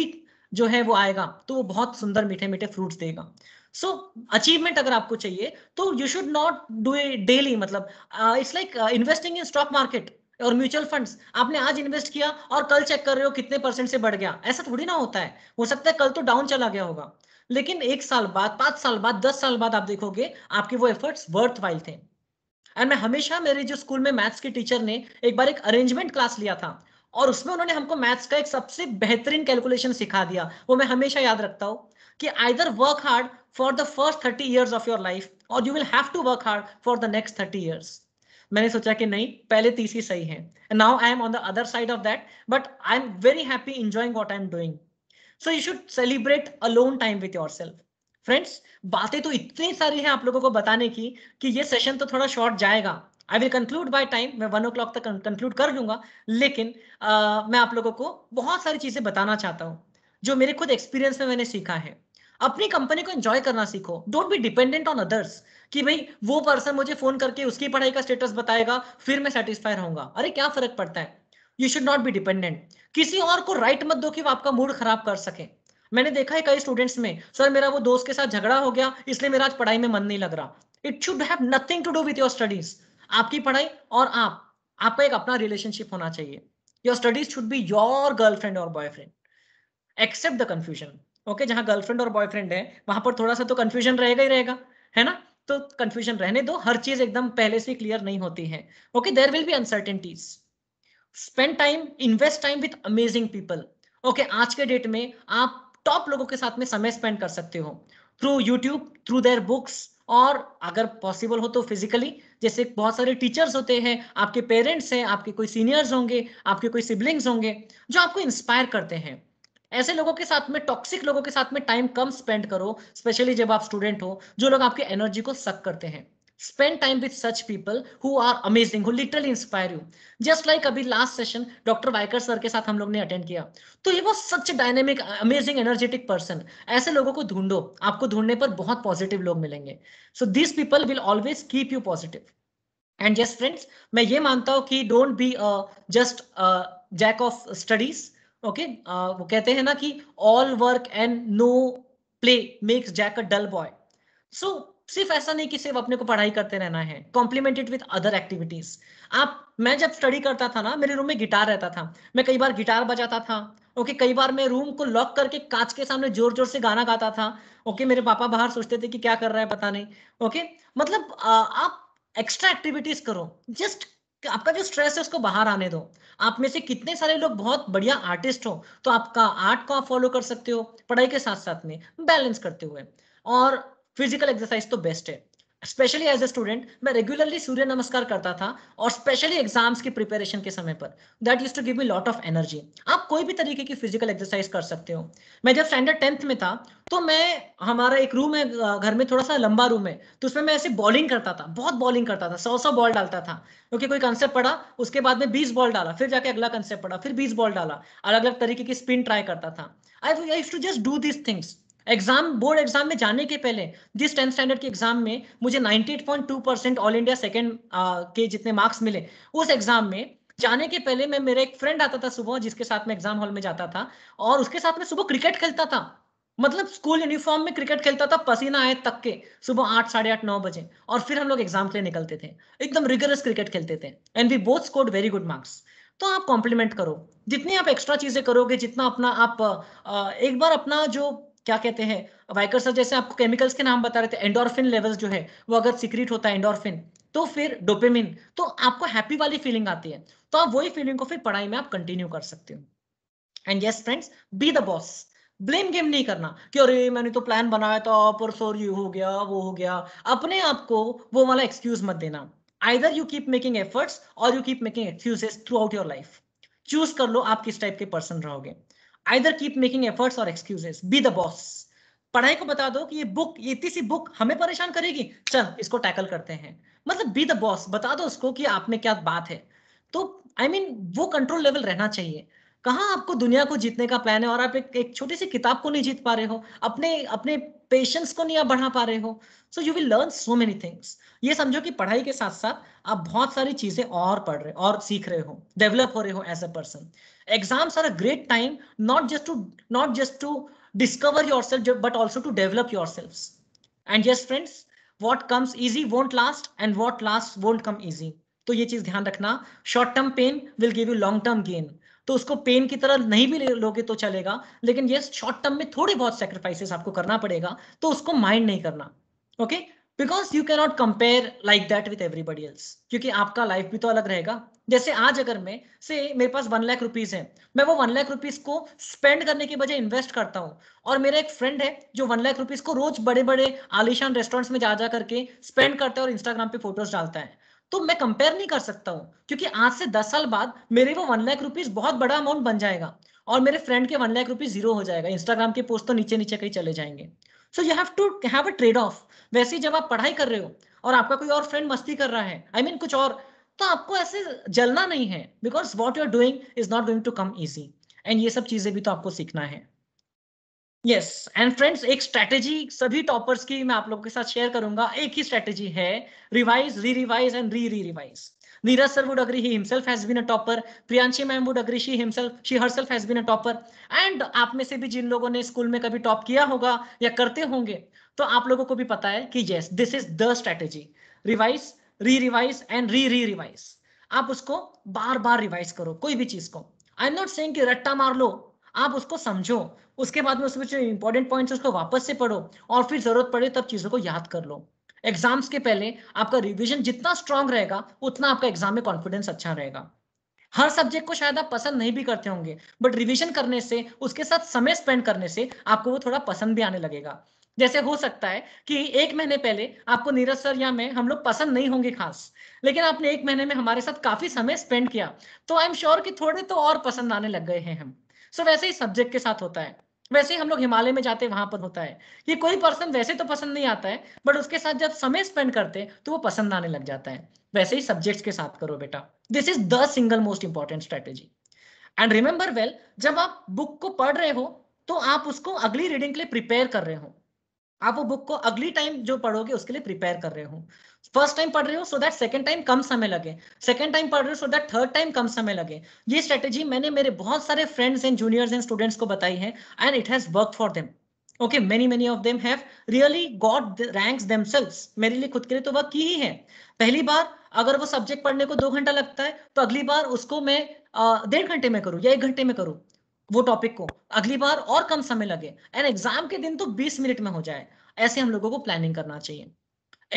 [SPEAKER 2] जो है वो आएगा तो वो बहुत सुंदर मीठे मीठे फ्रूट्स देगा सो so, अचीवमेंट अगर आपको चाहिए तो you should not do a daily मतलब it's like investing in stock market और म्यूचुअल फंड्स आपने आज इन्वेस्ट किया और कल चेक कर रहे हो कितने परसेंट से बढ़ गया ऐसा थोड़ी ना होता है हो सकता है कल तो डाउन चला गया होगा लेकिन एक साल बाद पांच साल बाद दस साल बाद आप देखोगे आपके वो एफर्ट्स वर्थ वाइल थे एंड मैं हमेशा मेरे जो स्कूल में मैथ्स के टीचर ने एक बार एक अरेंजमेंट क्लास लिया था और उसमें उन्होंने हमको मैथ्स का एक सबसे बेहतरीन कैलकुलेशन सिखा दिया वो मैं हमेशा याद रखता हूँ कि either work hard for the first thirty years of your life और you will have to work hard for the next thirty years मैंने सोचा कि नहीं पहले तीस ही सही है now I am on the other side of that but I am very happy enjoying what I am doing so you should celebrate alone time with yourself friends बातें तो इतनी सारी हैं आप लोगों को बताने की कि ये सेशन तो थोड़ा शॉर्ट जाएगा I will conclude by time मैं वन ओ क्लॉक तक कंक्लूड कर लूंगा लेकिन आ, मैं आप लोगों को बहुत सारी चीजें बताना चाहता हूँ जो मेरे खुद एक्सपीरियंस में मैंने सीखा है अपनी कंपनी को एंजॉय करना सीखो don't be dependent on others कि भाई वो पर्सन मुझे फोन करके उसकी पढ़ाई का स्टेटस बताएगा फिर मैं सेटिस्फाई रहूंगा अरे क्या फर्क पड़ता है you should not be dependent किसी और को राइट मत दो कि वो आपका मूड खराब कर सके मैंने देखा है कई स्टूडेंट्स में सर मेरा वो दोस्त के साथ झगड़ा हो गया इसलिए मेरा आज पढ़ाई में मन नहीं लग रहा it should have nothing to do with your studies आपकी पढ़ाई और आप आपका एक अपना रिलेशनशिप होना चाहिए your studies should be your girlfriend और boyfriend except the confusion okay जहां गर्लफ्रेंड और बॉयफ्रेंड है वहां पर थोड़ा सा तो कंफ्यूजन रहेगा ही रहेगा है ना तो कंफ्यूजन रहने दो हर चीज एकदम पहले से क्लियर नहीं होती है okay there will be uncertainties spend time invest time with amazing people okay आज के डेट में आप टॉप लोगों के साथ में समय स्पेंड कर सकते हो through YouTube through their books और अगर पॉसिबल हो तो फिजिकली जैसे बहुत सारे टीचर्स होते हैं आपके पेरेंट्स हैं आपके कोई सीनियर्स होंगे आपके कोई सिबलिंग्स होंगे जो आपको इंस्पायर करते हैं ऐसे लोगों के साथ में टॉक्सिक लोगों के साथ में टाइम कम स्पेंड करो स्पेशली जब आप स्टूडेंट हो जो लोग आपकी एनर्जी को सक करते हैं spend time with such people who are amazing who literally inspire you just like abhi last session dr Waikar sir ke sath hum log ne attend kiya to he was such a dynamic amazing energetic person aise logo ko ढूंढो aapko ढूंढने par bahut positive log milenge so these people will always keep you positive and yes and yes friends मैं ये मानता हूँ कि don't be just jack of studies okay wo kehte हैं na ki all work and no play makes jack a dull boy so सिर्फ ऐसा नहीं कि सिर्फ अपने को पढ़ाई करते रहना है कॉम्प्लीमेंटेड विद अदर एक्टिविटीज आप मैं जब स्टडी करता था ना मेरे रूम में गिटार रहता था मैं कई बार गिटार बजाता था ओके कई बार मैं रूम को लॉक करके कांच के सामने जोर जोर से गाना गाता था ओके मेरे पापा बाहर सोचते थे कि क्या कर रहा है पता नहीं ओके मतलब आ, आप एक्स्ट्रा एक्टिविटीज करो जस्ट आपका जो स्ट्रेस है उसको बाहर आने दो आप में से कितने सारे लोग बहुत बढ़िया आर्टिस्ट हो तो आपका आर्ट को आप फॉलो कर सकते हो पढ़ाई के साथ साथ में बैलेंस करते हुए और फिजिकल एक्सरसाइज तो बेस्ट है स्पेशली एज ए स्टूडेंट मैं रेगुलरली सूर्य नमस्कार करता था और स्पेशली एग्जाम्स की प्रिपेरेशन के समय पर that used to give me lot of energy आप कोई भी तरीके की फिजिकल एक्सरसाइज कर सकते हो मैं जब स्टैंडर्ड टेंथ में था तो मैं हमारा एक रूम है घर में थोड़ा सा लंबा रूम है तो उसमें मैं ऐसे बॉलिंग करता था बहुत बॉलिंग करता था सौ सौ बॉल डालता था क्योंकि कोई कंसेप्ट पड़ा उसके बाद में बीस बॉल डाला फिर जाके अगला कंसेप्ट पड़ा फिर बीस बॉल डाला अलग अलग तरीके की स्पिन ट्राई करता था I I to just do this things exam board exam में जाने के पहले जिस टेंथ स्टैंडर्ड के एग्जाम में मुझे 98.2 परसेंट ऑल इंडिया सेकंड के जितने मार्क्स मिले उस एग्जाम में जाने के पहले मैं मेरा एक फ्रेंड आता था सुबह जिसके साथ मैं एग्जाम हॉल में जाता था और उसके साथ में सुबह क्रिकेट खेलता था मतलब स्कूल यूनिफॉर्म में क्रिकेट खेलता था पसीना आए तक के सुबह आठ साढ़े आठ नौ बजे और फिर हम लोग एग्जाम के लिए निकलते थे एकदम रिगरस क्रिकेट खेलते थे and we both scored very good marks तो आप कॉम्प्लीमेंट करो जितनी आप एक्स्ट्रा चीजें करोगे जितना अपना आप एक बार अपना जो क्या कहते हैं वाइकर सर जैसे आपको केमिकल्स के नाम बता रहे थे एंडोरफिन लेवल्स जो है वो अगर सीक्रेट होता है एंडोरफिन तो फिर डोपेमिन तो आपको हैप्पी वाली फीलिंग आती है तो आप वही फीलिंग को फिर पढ़ाई में आप कंटिन्यू कर सकते हो and yes friends be the boss blame game नहीं करना कि अरे मैंने तो प्लान बनाया था परसों ये हो गया वो हो गया अपने आप को वो वाला एक्सक्यूज मत देना either you keep making efforts और you keep making excuses throughout your life choose कर लो आप किस टाइप के पर्सन रहोगे आइदर कीप मेकिंग एफर्ट्स और एक्सक्यूजेस बी द बॉस पढ़ाई को बता दो कि ये बुक ये इतनी सी बुक हमें परेशान करेगी चल इसको टैकल करते हैं मतलब बी द बॉस बता दो उसको कि आप में क्या बात है तो आई I मीन mean, वो कंट्रोल लेवल रहना चाहिए कहाँ आपको दुनिया को जीतने का प्लान है और आप एक, एक छोटी सी किताब को नहीं जीत पा रहे हो अपने अपने पेशेंस को नहीं आप बढ़ा पा रहे हो so you will learn so many things ये समझो कि पढ़ाई के साथ साथ आप बहुत सारी चीजें और पढ़ रहे हो और सीख रहे हो डेवलप हो रहे हो as a person exams are a great time not just to not just to discover yourself but also to develop yourself and just friends what comes easy won't last and what last won't come easy तो ये चीज ध्यान रखना short term pain will give you long term gain तो उसको pen की तरह नहीं भी लोगे तो चलेगा लेकिन ये शॉर्ट टर्म में थोड़े बहुत सेक्रीफाइसेस आपको करना पड़ेगा तो उसको माइंड नहीं करना okay because you cannot compare like that with everybody else क्योंकि आपका लाइफ भी तो अलग रहेगा जैसे आज अगर मैं से मेरे पास वन लाख रुपीज है मैं वो वन लाख रुपीज को स्पेंड करने के बजाय इन्वेस्ट करता हूँ और मेरा एक फ्रेंड है जो वन लाख रुपीज को रोज बड़े बड़े आलिशान रेस्टोरेंट्स में जा जा करके स्पेंड करता है और इंस्टाग्राम पे फोटोज डालता है तो मैं कंपेयर नहीं कर सकता हूँ क्योंकि आज से दस साल बाद मेरे वो वन लाख रुपीज बहुत बड़ा अमाउंट बन जाएगा और मेरे फ्रेंड के वन लाख रुपीज जीरो हो जाएगा इंस्टाग्राम के पोस्ट तो नीचे नीचे कहीं चले जाएंगे so you have to have a trade off वैसे जब आप पढ़ाई कर रहे हो और आपका कोई और फ्रेंड मस्ती कर रहा है आई I मीन mean, कुछ और तो आपको ऐसे जलना नहीं है because what you are doing is not going to come easy and ये सब चीजें भी तो आपको सीखना है यस एंड फ्रेंड्स एक स्ट्रैटेजी सभी टॉपर्स की मैं आप लोगों के साथ शेयर करूंगा एक ही स्ट्रैटेजी है revise re revise and re re revise Neeraj sir would agree he himself has been a topper Priyanshi ma'am would agree she himself she herself has been a topper and आप में से भी जिन लोगों ने स्कूल में कभी टॉप किया होगा या करते होंगे तो आप लोगों को भी पता है कि yes this is the strategy revise re revise and re re revise आप उसको बार बार रिवाइज करो कोई भी चीज को आई एम नॉट सेइंग कि रट्टा मार लो आप उसको समझो उसके बाद में उसमें जो इंपॉर्टेंट पॉइंट्स उसको वापस से पढ़ो और फिर जरूरत पड़े तब चीजों को याद कर लो एग्जाम्स के पहले आपका रिविजन जितना स्ट्रांग रहेगा उतना आपका एग्जाम में कॉन्फिडेंस अच्छा रहेगा हर सब्जेक्ट को शायद आप पसंद नहीं भी करते होंगे बट रिविजन करने से उसके साथ समय स्पेंड करने से आपको वो थोड़ा पसंद भी आने लगेगा जैसे हो सकता है कि एक महीने पहले आपको नीरज सर या मैं हम लोग पसंद नहीं होंगे खास लेकिन आपने एक महीने में हमारे साथ काफी समय स्पेंड किया तो आई एम श्योर कि थोड़े तो और पसंद आने लग गए हैं हम सो so, वैसे ही सब्जेक्ट के साथ होता है वैसे ही हम लोग हिमालय में जाते हैं वहां पर होता है ये कोई पर्सन वैसे तो पसंद नहीं आता है बट उसके साथ जब समय स्पेंड करते हैं तो वो पसंद आने लग जाता है वैसे ही सब्जेक्ट्स के साथ करो बेटा this is the single most important strategy and remember well जब आप बुक को पढ़ रहे हो तो आप उसको अगली रीडिंग के लिए प्रिपेयर कर रहे हो आप वो बुक को अगली टाइम जो पढ़ोगे उसके लिए प्रिपेयर कर रहे हो फर्स्ट टाइम पढ़ रहे हो सो दैट सेकंड टाइम कम समय लगे सेकंड टाइम पढ़ रहे हो सो दैट थर्ड टाइम कम समय लगे ये स्ट्रेटेजी मैंने मेरे बहुत सारे friends and juniors and students को बताई है and it has work for them okay many many of them have really got ranks themselves मेरे लिए खुद के लिए तो वह की ही है पहली बार अगर वो सब्जेक्ट पढ़ने को दो घंटा लगता है तो अगली बार उसको मैं डेढ़ घंटे में करूँ या एक घंटे में करूँ वो टॉपिक को अगली बार और कम समय लगे एंड एग्जाम के दिन तो 20 मिनट में हो जाए ऐसे हम लोगों को प्लानिंग करना चाहिए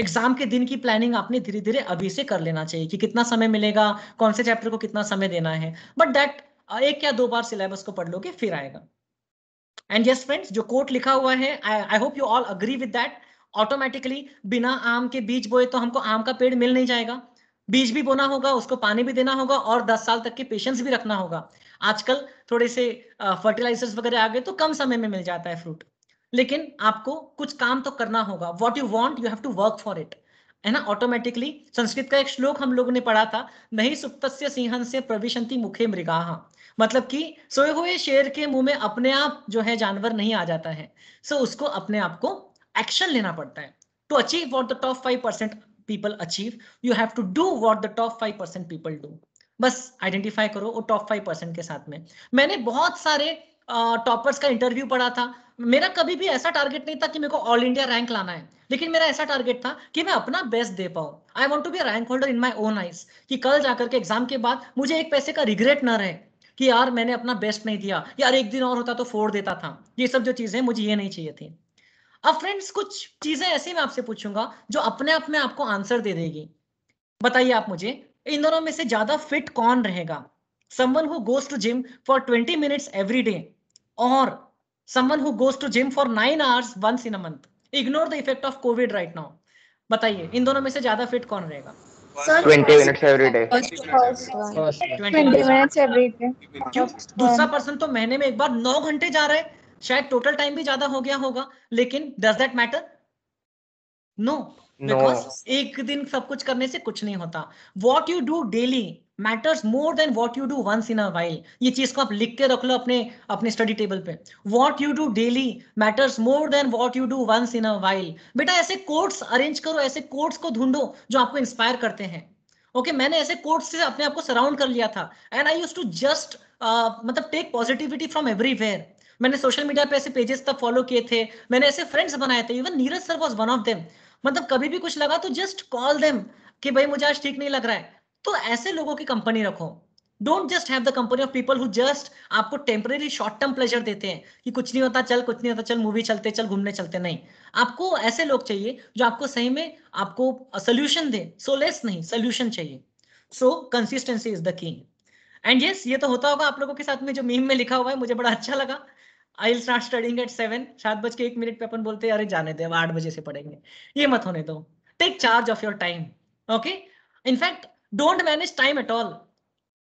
[SPEAKER 2] एग्जाम के दिन की प्लानिंग आपने धीरे धीरे अभी से कर लेना चाहिए कि कितना समय मिलेगा कौन से चैप्टर को कितना समय देना है बट दैट एक या दो बार सिलेबस को पढ़ लोगे फिर आएगा एंड यस फ्रेंड्स जो कोर्ट लिखा हुआ है I hope you all agree with that automatically बिना आम के बीज बोए तो हमको आम का पेड़ मिल नहीं जाएगा बीज भी बोना होगा उसको पानी भी देना होगा और 10 साल तक के पेशेंस भी रखना होगा आजकल थोड़े से फर्टिलाइजर्स वगैरह आ गए तो कम समय में मिल जाता है फ्रूट लेकिन आपको कुछ काम तो करना होगा what you want you have to work for it है ना ऑटोमेटिकली संस्कृत का एक श्लोक हम लोगों ने पढ़ा था नहीं सुप्त सिंहन से प्रविशंति मुखे मृगा मतलब कि सोए हुए शेर के मुंह में अपने आप जो है जानवर नहीं आ जाता है सो so उसको अपने आप को एक्शन लेना पड़ता है to achieve what the top five percent people achieve you have to do what the top five percent people do बस आइडेंटिफाई करो वो टॉप फाइव परसेंट के साथ में मैंने बहुत सारे टॉपर्स uh, का इंटरव्यू पढ़ा था मेरा कभी भी ऐसा टारगेट नहीं था कि मेरे को ऑल इंडिया रैंक लाना है लेकिन मेरा ऐसा टारगेट था कि मैं अपना बेस्ट दे पाऊँ I want to be rank holder in my own eyes कि कल जाकर के एग्जाम के बाद मुझे एक पैसे का रिग्रेट ना रहे कि यार मैंने अपना बेस्ट नहीं दिया यार एक दिन और होता तो फोड़ देता था ये सब जो चीजें मुझे ये नहीं चाहिए थी अब फ्रेंड्स कुछ चीजें ऐसी मैं आपसे पूछूंगा जो अपने आप में आपको आंसर दे देगी बताइए आप मुझे इन दोनों में से ज्यादा फिट कौन रहेगा someone who goes to gym for 20 minutes every day और someone who goes to gym for nine hours once in a month ignore the effect of covid right now बताइए इन दोनों में से ज्यादा फिट कौन रहेगा दूसरा पर्सन तो महीने में एक बार नौ घंटे जा रहा है शायद टोटल टाइम भी ज्यादा हो गया होगा लेकिन does that matter no because एक दिन सब कुछ करने से कुछ नहीं होता what you do daily matters more than what you do once in a while ये चीज को आप लिख के रख लो अपने अपने स्टडी टेबल पे what you do daily matters more than what you do once in a while बेटा ऐसे कोर्ट्स अरेंज करो ऐसे कोर्ट्स को ढूंढो जो आपको इंस्पायर करते हैं ओके okay, मैंने ऐसे कोट्स से अपने आप को सराउंड कर लिया था and I use to just मतलब टेक पॉजिटिविटी फ्रॉम एवरीवेयर मैंने सोशल मीडिया पे ऐसे पेजेस तक फॉलो किए थे मैंने ऐसे फ्रेंड्स बनाए थे even Neeraj sir was one of them मतलब कभी भी कुछ लगा तो जस्ट कॉल देम कि भाई मुझे आज ठीक नहीं लग रहा है तो ऐसे लोगों की कंपनी रखो don't just have the company of people who just आपको टेम्परेरी शॉर्ट टर्म प्लेजर देते हैं कि कुछ नहीं होता चल कुछ नहीं होता चल मूवी चलते चल घूमने चलते नहीं आपको ऐसे लोग चाहिए जो आपको सही में आपको सोल्यूशन दे सोलेस नहीं सोल्यूशन चाहिए so consistency is the key and yes ये तो होता होगा आप लोगों के साथ में जो मीम में लिखा हुआ है मुझे बड़ा अच्छा लगा I will start studying at seven सात बज के एक मिनट पे अपन बोलते हैं अरे जाने दे आठ बजे से पढ़ेंगे ये मत होने दो take charge of your time okay in fact don't manage time at all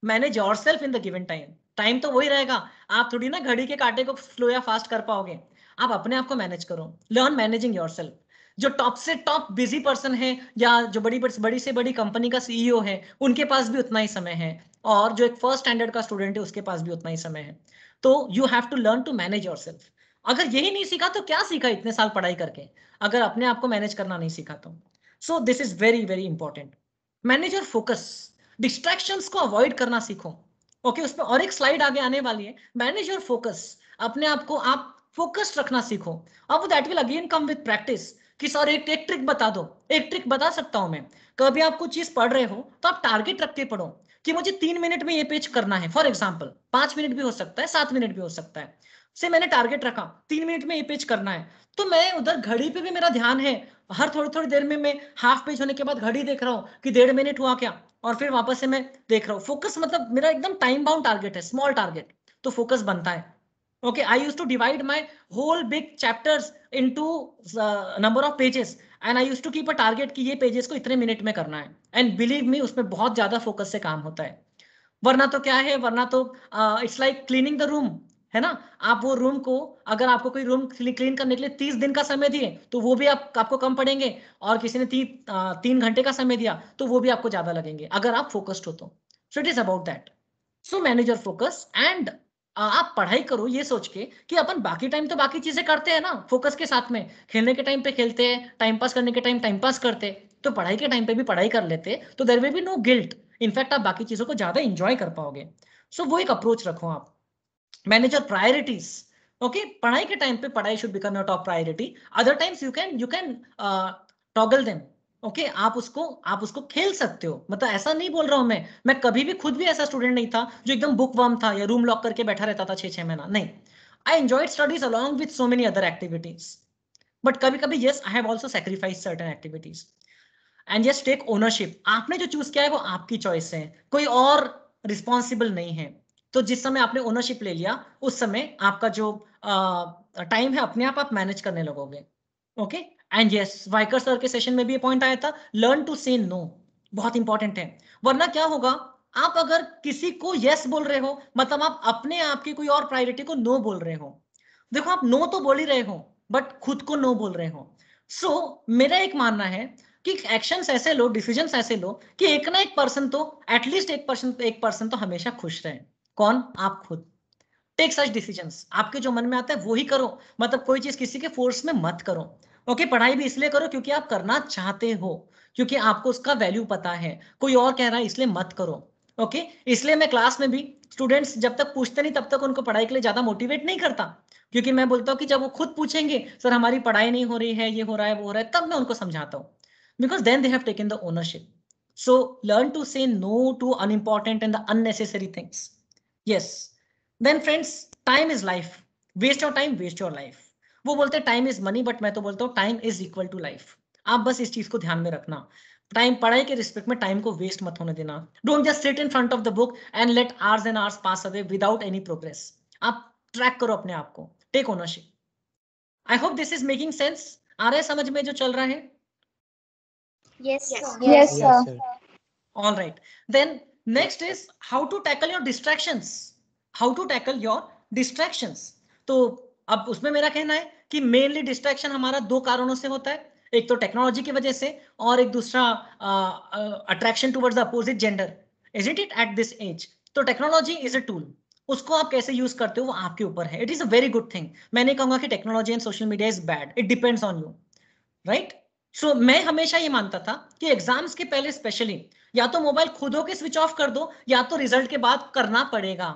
[SPEAKER 2] manage yourself in the given time time तो वही रहेगा आप थोड़ी ना घड़ी के कांटे को स्लो या फास्ट कर पाओगे आप अपने आप को मैनेज करो लर्न मैनेजिंग योर सेल्फ जो टॉप से टॉप बिजी पर्सन है या जो बड़ी बड़ी से बड़ी कंपनी का सीईओ e है उनके पास भी उतना ही समय है और जो एक फर्स्ट स्टैंडर्ड का स्टूडेंट है उसके पास भी उतना ही समय है तो you have to learn to manage yourself अगर यही नहीं सीखा तो क्या सीखा इतने साल पढ़ाई करके अगर अपने आप को मैनेज करना नहीं सीखा तो so this is very very important manage your focus distractions को अवॉइड करना सीखो ओके okay, उस पर और एक स्लाइड आगे आने वाली है मैनेज योर फोकस अपने आप को आप फोकस्ड रखना सीखो अब that will again come with practice कि सर एक एक ट्रिक बता दो एक ट्रिक बता सकता हूं मैं कभी आप कुछ चीज पढ़ रहे हो तो आप टारगेट रख के पढ़ो कि मुझे तीन मिनट में ये पेज करना है फॉर एग्जाम्पल पांच मिनट भी हो सकता है सात मिनट भी हो सकता है से मैंने टारगेट रखा तीन मिनट में ये पेज करना है तो मैं उधर घड़ी पे भी मेरा ध्यान है हर थोड़ी थोड़ी देर में मैं हाफ पेज होने के बाद घड़ी देख रहा हूँ कि डेढ़ मिनट हुआ क्या और फिर वापस से मैं देख रहा हूँ फोकस मतलब मेरा एकदम टाइम बाउंड टारगेट है स्मॉल टारगेट तो फोकस बनता है okay I use to divide my whole big chapters in uh, number of pages and i used to keep a target कि ये पेजेस को इतने मिनट में करना है एंड बिलीव मी उसमें बहुत ज्यादा फोकस से काम होता है वरना तो क्या है वरना तो it's like cleaning the room है ना आप वो रूम को अगर आपको कोई रूम क्लीन करने के लिए तीस दिन का समय दिए तो वो भी आप आपको कम पड़ेंगे और किसी ने ती, तीन घंटे का समय दिया तो वो भी आपको ज्यादा लगेंगे अगर आप फोकस्ड हो तो so it is about that so manage your focus and आप पढ़ाई करो ये सोच के कि अपन बाकी टाइम तो बाकी चीजें करते हैं ना फोकस के साथ में खेलने के टाइम पे खेलते हैं टाइम पास करने के टाइम टाइम पास करते तो पढ़ाई के टाइम पे भी पढ़ाई कर लेते तो there will be no guilt in fact आप बाकी चीजों को ज्यादा इंजॉय कर पाओगे सो so, वो एक अप्रोच रखो आप manage your priorities okay पढ़ाई के time पे पढ़ाई should become your top priority other times you can you can uh, toggle them okay okay, आप उसको आप उसको खेल सकते हो मतलब ऐसा नहीं बोल रहा हूं मैं मैं कभी भी खुद भी ऐसा स्टूडेंट नहीं था जो एकदम बुक वर्म था या रूम लॉक करके बैठा रहता था छह छह महीना नहीं I enjoyed studies along with so many other activities but कभी कभी yes I have also sacrifice certain activities and yes take ownership आपने जो चूज किया है वो आपकी चॉइस है कोई और रिस्पॉन्सिबल नहीं है तो जिस समय आपने ओनरशिप ले लिया उस समय आपका जो टाइम है अपने आप आप मैनेज करने लगोगे okay and yes Waikar sir के सेशन में भी पॉइंट आया था लर्न टू से नो बहुत इंपॉर्टेंट है वरना क्या होगा आप अगर किसी को यस yes बोल रहे हो मतलब आप अपने आप की कोई और प्रायोरिटी को नो no बोल रहे हो देखो आप नो no तो बोल ही रहे हो बट खुद को नो no बोल रहे हो सो so, मेरा एक मानना है कि एक्शन ऐसे लो डिसीजन ऐसे लो कि एक ना एक पर्सन तो एटलीस्ट एक पर्सन एक पर्सन तो हमेशा खुश रहे कौन आप खुद टेक सच डिसीजन आपके जो मन में आता है वो ही करो मतलब कोई चीज किसी के फोर्स में मत करो ओके okay, पढ़ाई भी इसलिए करो क्योंकि आप करना चाहते हो क्योंकि आपको उसका वैल्यू पता है कोई और कह रहा है इसलिए मत करो ओके okay? इसलिए मैं क्लास में भी स्टूडेंट्स जब तक पूछते नहीं तब तक उनको पढ़ाई के लिए ज्यादा मोटिवेट नहीं करता क्योंकि मैं बोलता हूँ कि जब वो खुद पूछेंगे सर हमारी पढ़ाई नहीं हो रही है ये हो रहा है वो हो रहा है तब मैं उनको समझाता हूँ because then they have taken the ownership so learn to say no to unimportant and the unnecessary things yes then friends time is life waste your time waste your life वो बोलते टाइम इज मनी बट मैं तो बोलता हूँ time is equal to life आप बस इस चीज को ध्यान में रखना टाइम पढ़ाई के रिस्पेक्ट में टाइम को वेस्ट मत होने देना don't just sit in front of the book and let hours and hours pass away without any progress आप ट्रैक करो अपने आप को take ownership I hope this is making sense आ रहा है समझ में जो चल रहा है yes yes all right then next is how to tackle your distractions how to tackle your distractions तो अब उसमें मेरा कहना है कि मेनली डिस्ट्रैक्शन हमारा दो कारणों से होता है एक तो टेक्नोलॉजी की वजह से और एक दूसरा attraction towards opposite gender is it it at this age तो टेक्नोलॉजी इज अ टूल उसको आप कैसे यूज करते हो वो आपके ऊपर है it is a very good thing मैंने कहूंगा कि technology and social media is bad it depends on you right so मैं हमेशा ये मानता था कि एग्जाम्स के पहले स्पेशली या तो मोबाइल खुद होके स्विच ऑफ कर दो या तो रिजल्ट के बाद करना पड़ेगा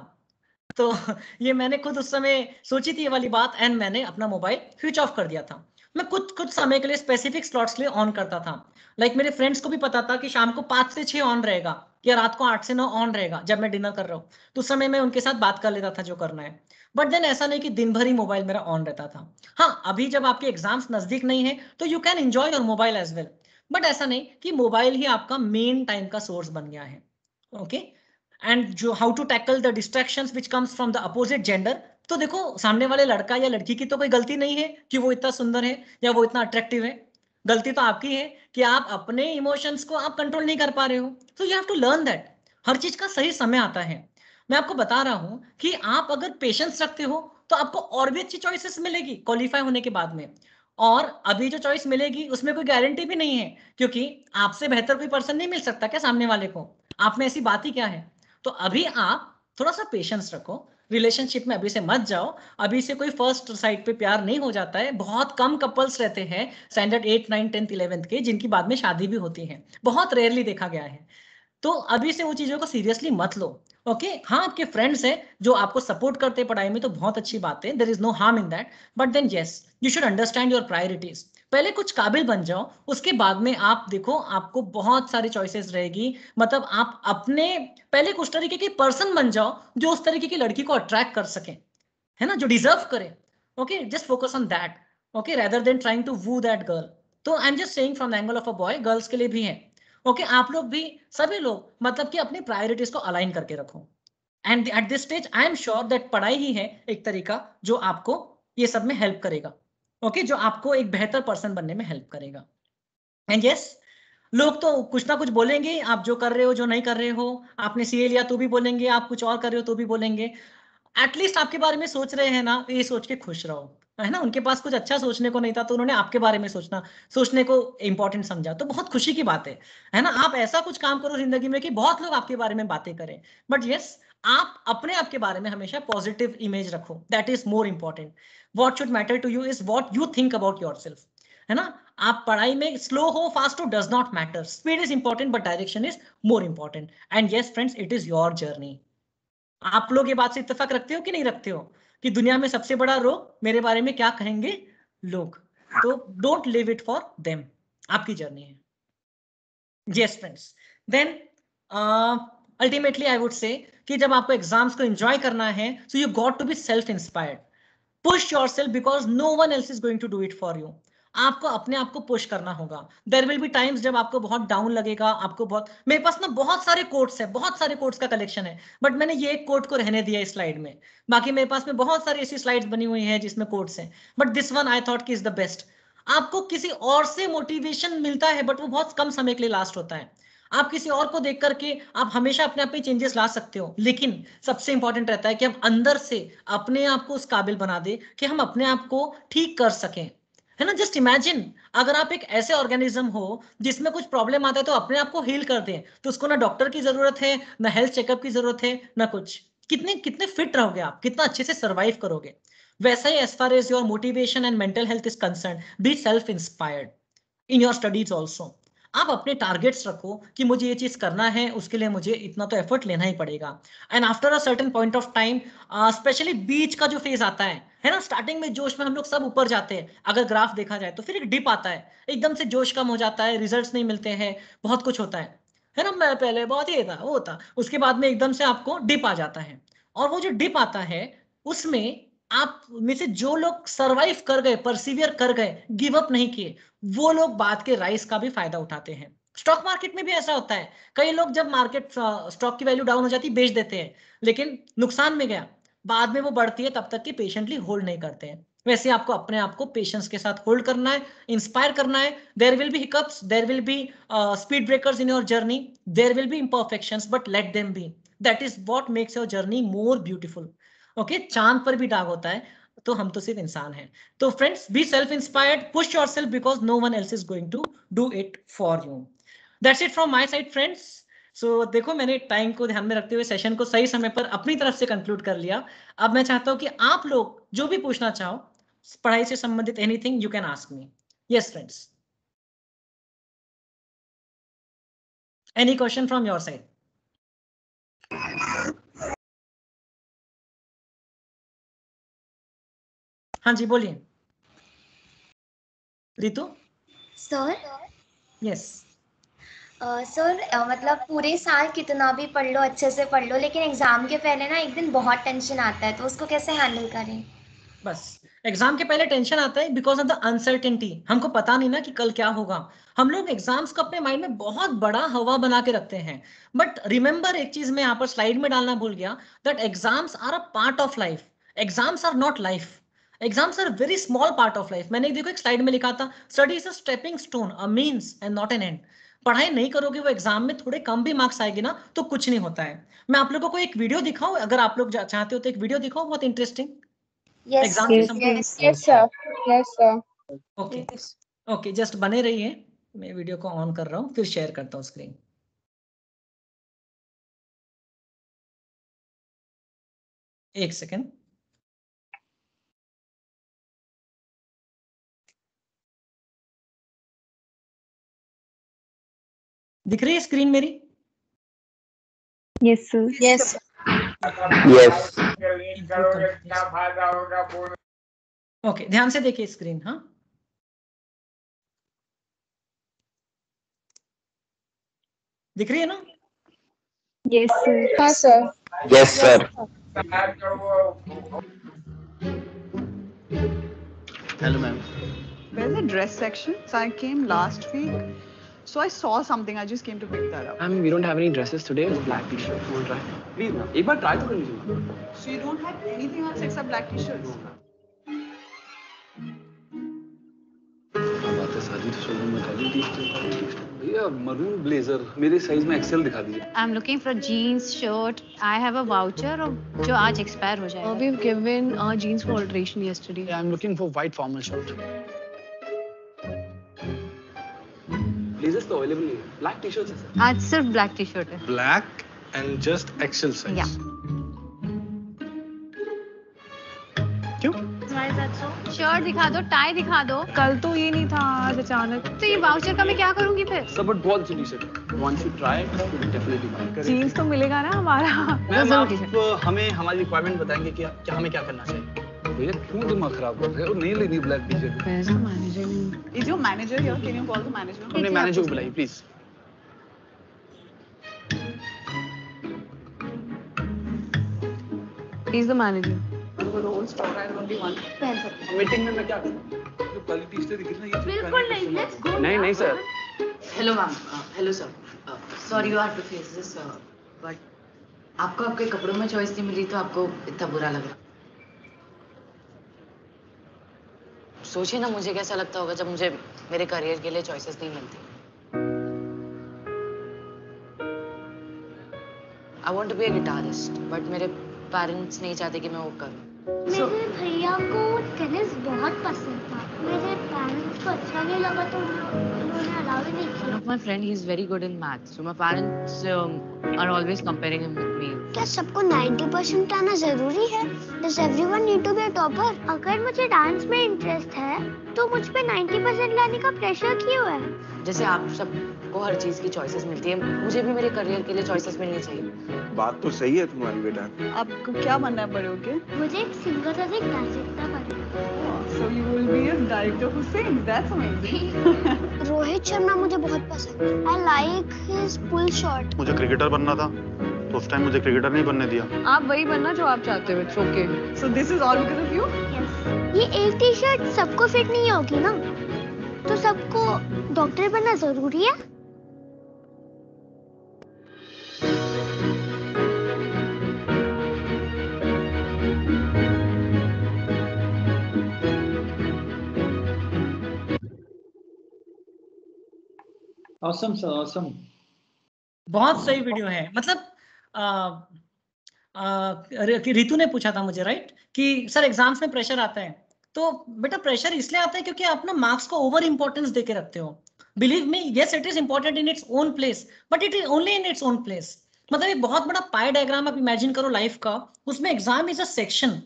[SPEAKER 2] तो (laughs) ये मैंने खुद उस समय सोची थी ये वाली बात एंड मैंने अपना मोबाइल स्विच ऑफ कर दिया था मैं कुछ कुछ समय के लिए स्पेसिफिक स्लॉट्स के लिए ऑन करता था लाइक like मेरे फ्रेंड्स को भी पता था कि शाम को पांच से छह ऑन रहेगा या रात को आठ से नौ ऑन रहेगा जब मैं डिनर कर रहा हूँ तो उस समय मैं उनके साथ बात कर लेता था जो करना है बट देन ऐसा नहीं कि दिन भर ही मोबाइल मेरा ऑन रहता था हाँ अभी जब आपके एग्जाम्स नजदीक नहीं है तो you can enjoy your mobile as well but ऐसा नहीं कि मोबाइल ही आपका मेन टाइम का सोर्स बन गया है ओके एंड जो how to tackle the distraction which comes from the opposite gender तो देखो सामने वाले लड़का या लड़की की तो कोई गलती नहीं है कि वो इतना सुंदर है या वो इतना अट्रैक्टिव है गलती तो आपकी है कि आप अपने इमोशंस को आप कंट्रोल नहीं कर पा रहे हो so you have to learn that हर चीज का सही समय आता है मैं आपको बता रहा हूं कि आप अगर पेशेंस रखते हो तो आपको और भी अच्छी चॉइसेस मिलेगी क्वालिफाई होने के बाद में और अभी जो चॉइस मिलेगी उसमें कोई गारंटी भी नहीं है क्योंकि आपसे बेहतर कोई पर्सन नहीं मिल सकता क्या सामने वाले को आप में ऐसी बात ही क्या है तो अभी आप थोड़ा सा पेशेंस रखो रिलेशनशिप में अभी से मत जाओ अभी से कोई फर्स्ट साइड पे प्यार नहीं हो जाता है बहुत कम कपल्स रहते हैं standard eight nine tenth eleventh के जिनकी बाद में शादी भी होती है बहुत रेयरली देखा गया है तो अभी से वो चीज़ों को सीरियसली मत लो ओके okay? हाँ आपके फ्रेंड्स हैं जो आपको सपोर्ट करते हैं पढ़ाई में तो बहुत अच्छी बात है there is no harm in that but then yes you should understand your priorities पहले कुछ काबिल बन जाओ उसके बाद में आप देखो आपको बहुत सारी चॉइसेस रहेगी मतलब आप अपने पहले उस तरीके के पर्सन बन जाओ जो उस तरीके की लड़की को अट्रैक्ट कर सके है ना जो डिजर्व करे okay just focus on that okay rather than trying to woo that girl तो I am just saying from angle of a boy girls के लिए भी है ओके आप लोग भी सभी लोग मतलब कि अपनी प्रायोरिटीज को अलाइन करके रखो and at this stage I am sure that पढ़ाई ही है एक तरीका जो आपको ये सब में हेल्प करेगा ओके okay, जो आपको एक बेहतर पर्सन बनने में हेल्प करेगा एंड यस yes, लोग तो कुछ ना कुछ बोलेंगे आप जो कर रहे हो जो नहीं कर रहे हो आपने सीए लिया तो भी बोलेंगे आप कुछ और कर रहे हो तो भी बोलेंगे एटलीस्ट आपके बारे में सोच रहे हैं ना ये सोच के खुश रहो है ना उनके पास कुछ अच्छा सोचने को नहीं था तो उन्होंने आपके बारे में सोचना सोचने को इंपॉर्टेंट समझा तो बहुत खुशी की बात है है ना आप ऐसा कुछ काम करो जिंदगी में कि बहुत लोग आपके बारे में बातें करें बट यस आप अपने आप के बारे में हमेशा पॉजिटिव इमेज रखो that is more important what should matter to you is what you think about your है ना आप पढ़ाई में स्लो हो फास्ट हो does not matter speed is important but direction is more important and yes friends it is your journey आप लोग ये बात से इतफाक रखते हो कि नहीं रखते हो कि दुनिया में सबसे बड़ा रोग मेरे बारे में क्या कहेंगे लोग तो don't live it for them आपकी जर्नी है yes friends then ultimately I would say कि जब आपको एग्जाम्स को एंजॉय करना है so you got to be self inspired push yourself because no one else is going to do it for you आपको अपने आप को पुश करना होगा देर विल बी टाइम्स जब आपको बहुत डाउन लगेगा आपको बहुत मेरे पास ना बहुत सारे कोर्ट्स है बहुत सारे कोर्ट्स का कलेक्शन है बट मैंने ये एक कोर्ट को रहने दिया इस स्लाइड में बाकी मेरे पास में बहुत सारी ऐसी स्लाइड्स बनी हुई है जिसमें कोर्ट्स हैं but this one I thought की इज द बेस्ट आपको किसी और से मोटिवेशन मिलता है बट वो बहुत कम समय के लिए लास्ट होता है आप किसी और को देख करके आप हमेशा अपने आप में चेंजेस ला सकते हो लेकिन सबसे इंपॉर्टेंट रहता है कि हम अंदर से अपने आप को उस काबिल बना दे कि हम अपने आप को ठीक कर सकें है ना जस्ट इमेजिन अगर आप एक ऐसे ऑर्गेनिज्म हो जिसमें कुछ प्रॉब्लम आता है तो अपने आप को हील कर दे तो उसको ना डॉक्टर की जरूरत है ना हेल्थ चेकअप की जरूरत है ना कुछ कितने कितने फिट रहोगे आप कितना अच्छे से सर्वाइव करोगे वैसा ही as far as your motivation and mental health is concern be self inspired in your studies also आप अपने टारगेट्स रखो कि मुझे ये चीज करना है उसके लिए मुझे इतना तो एफर्ट लेना ही पड़ेगा and after a certain point of time specially बीच का जो फेज आता है है ना स्टार्टिंग में जोश में हम लोग सब ऊपर जाते हैं अगर ग्राफ देखा जाए तो फिर एक डिप आता है एकदम से जोश कम हो जाता है रिजल्ट नहीं मिलते हैं बहुत कुछ होता है है ना मैं पहले बहुत ये था वो था उसके बाद में एकदम से आपको डिप आ जाता है और वो जो डिप आता है उसमें आप में से जो लोग सरवाइव कर गए परसिवियर कर गए गिव अप नहीं किए वो लोग बाद के राइस का भी फायदा उठाते हैं स्टॉक मार्केट में भी ऐसा होता है कई लोग जब मार्केट स्टॉक की वैल्यू डाउन हो जाती है बेच देते हैं लेकिन नुकसान में गया बाद में वो बढ़ती है तब तक कि पेशेंटली होल्ड नहीं करते हैं वैसे आपको अपने आप को पेशेंस के साथ होल्ड करना है इंस्पायर करना है there will be hiccups there will be speed breakers in your journey there will be imperfection but let them be that is what makes your journey more beautiful okay चांद पर भी डाग होता है तो हम तो सिर्फ इंसान हैं तो friends be self inspired push yourself because no one else is going to do it for you that's it from my side friends so देखो मैंने टाइम को ध्यान में रखते हुए सेशन को सही समय पर अपनी तरफ से कंक्लूड कर लिया अब मैं चाहता हूँ कि आप लोग जो भी पूछना चाहो पढ़ाई से संबंधित anything you can ask me yes friends
[SPEAKER 1] any question from your side हाँ जी बोलिए रितु सर
[SPEAKER 2] यस सर मतलब पूरे साल कितना भी पढ़ लो अच्छे से पढ़ लो लेकिन एग्जाम के पहले ना एक दिन बहुत टेंशन आता है तो उसको कैसे हैंडल करें बस एग्जाम के पहले टेंशन आता है बिकॉज ऑफ द अनसर्टेनिटी हमको पता नहीं ना कि कल क्या होगा हम लोग एग्जाम्स को अपने माइंड में बहुत बड़ा हवा बना के रखते हैं बट रिमेंबर एक चीज मैं यहाँ पर स्लाइड में डालना भूल गया that exams are a part of life exams are not life exams are very small part of life मैंने देखो एक स्लाइड में लिखा था study is a stepping stone a means and not an end पढ़ाई नहीं करोगे वो एग्जाम में थोड़े कम भी मार्क्स आएगी ना तो कुछ नहीं होता है मैं आप लोगों को एक वीडियो दिखाऊं अगर आप लोग चाहते हो तो एक वीडियो दिखाओ बहुत इंटरेस्टिंग एग्जाम ओके जस्ट बने रही है मैं वीडियो को ऑन कर रहा हूँ फिर शेयर करता हूँ स्क्रीन एक सेकेंड दिख रही है स्क्रीन मेरी यस यस यस ओके ध्यान से देखिए स्क्रीन हाँ दिख रही है ना yes sir yes sir hello ma'am
[SPEAKER 1] Where's the dress section? So I came last week. So I saw something. I just came to pick that up.
[SPEAKER 2] I mean, we don't have any dresses today. black t-shirts. You want try? Please, ma'am.
[SPEAKER 1] try to So you don't have anything else except black t-shirts? maroon blazer. I'm looking for a jeans, shirt. I have a voucher which expire today. We've given jeans for alteration yesterday. I'm looking for white formal shirt. Blazers तो available नहीं है black T-shirt है sir आज सिर्फ black T-shirt है black and just XL size या क्यों shirt तो। दिखा दो टाई दिखा दो कल तो ये नहीं था आज अचानक तो ये वाउचर का मैं क्या करूंगी फिर सब बट बहुत जल्दी sir one should try definitely buy करें जींस तो मिलेगा ना हमारा मैम आप uh, हमें हमारी रिक्वायरमेंट बताएंगे कि क्या हमें क्या करना चाहिए भैया क्यों दिमाग खराब कर रहे हो नहीं लेनी black T-shirt manager is your manager here can you call the manager अपने मैनेजर को बुलाइए please He's the manager. Meeting में मैं क्या करूं? जो दिख रही है ये नहीं नहीं sir hello ma'am
[SPEAKER 2] hello sir sorry you had to face this
[SPEAKER 1] but
[SPEAKER 2] आपको आपके कपड़ों में चॉइस नहीं मिली तो आपको इतना बुरा लग रहा सोचिए ना मुझे कैसा लगता होगा जब मुझे मेरे करियर के लिए चॉइसेस नहीं मिलती I want be a guitarist but मेरे पेरेंट्स नहीं चाहते कि मैं वो करूँ
[SPEAKER 1] मेरे भैया को टेनिस बहुत पसंद था मेरे पेरेंट्स को अच्छा नहीं लगा तो उन्होंने
[SPEAKER 2] Of my friend, he's very good in maths. So my parents um, are always comparing him with me. क्या सबको 90% परसेंट आना जरूरी है? Does everyone need to be a topper? अगर मुझे डांस में इंटरेस्ट है, तो मुझ पे 90% परसेंट लाने का प्रेशर क्यों है? जैसे आप सबको हर चीज की चॉइसेस मिलती है, मुझे भी मेरे करियर के लिए चॉइसेस मिलनी चाहिए।
[SPEAKER 1] बात तो सही है तुम्हारी बेटा। आपको क्या बनना पड़ेगा मुझे एक सिंगर और एक डांसर बनना पड़ेगा। so you will be a director who sings. That's amazing. (laughs) Rohit Sharma मुझे बहुत पसंद है. I like his pull shot. मुझे क्रिकेटर बनना था. तो उस टाइम मुझे क्रिकेटर नहीं बनने दिया आप वही बनना जो आप चाहते हो it's okay so this is all because of you ये एक टी शर्ट सबको फिट नहीं होगी ना तो सबको डॉक्टर बनना जरूरी है awesome
[SPEAKER 2] sir awesome बहुत सही वीडियो है मतलब रितु ने पूछा था मुझे राइट कि सर एग्जाम्स में प्रेशर आता है तो बेटा प्रेशर इसलिए आता है क्योंकि आप ना मार्क्स को ओवर इंपॉर्टेंस देके रखते हो believe me yes it is important in its own place but it is only in its own place मतलब एक बहुत बड़ा पाई डायग्राम आप इमेजिन करो लाइफ का उसमें exam is a section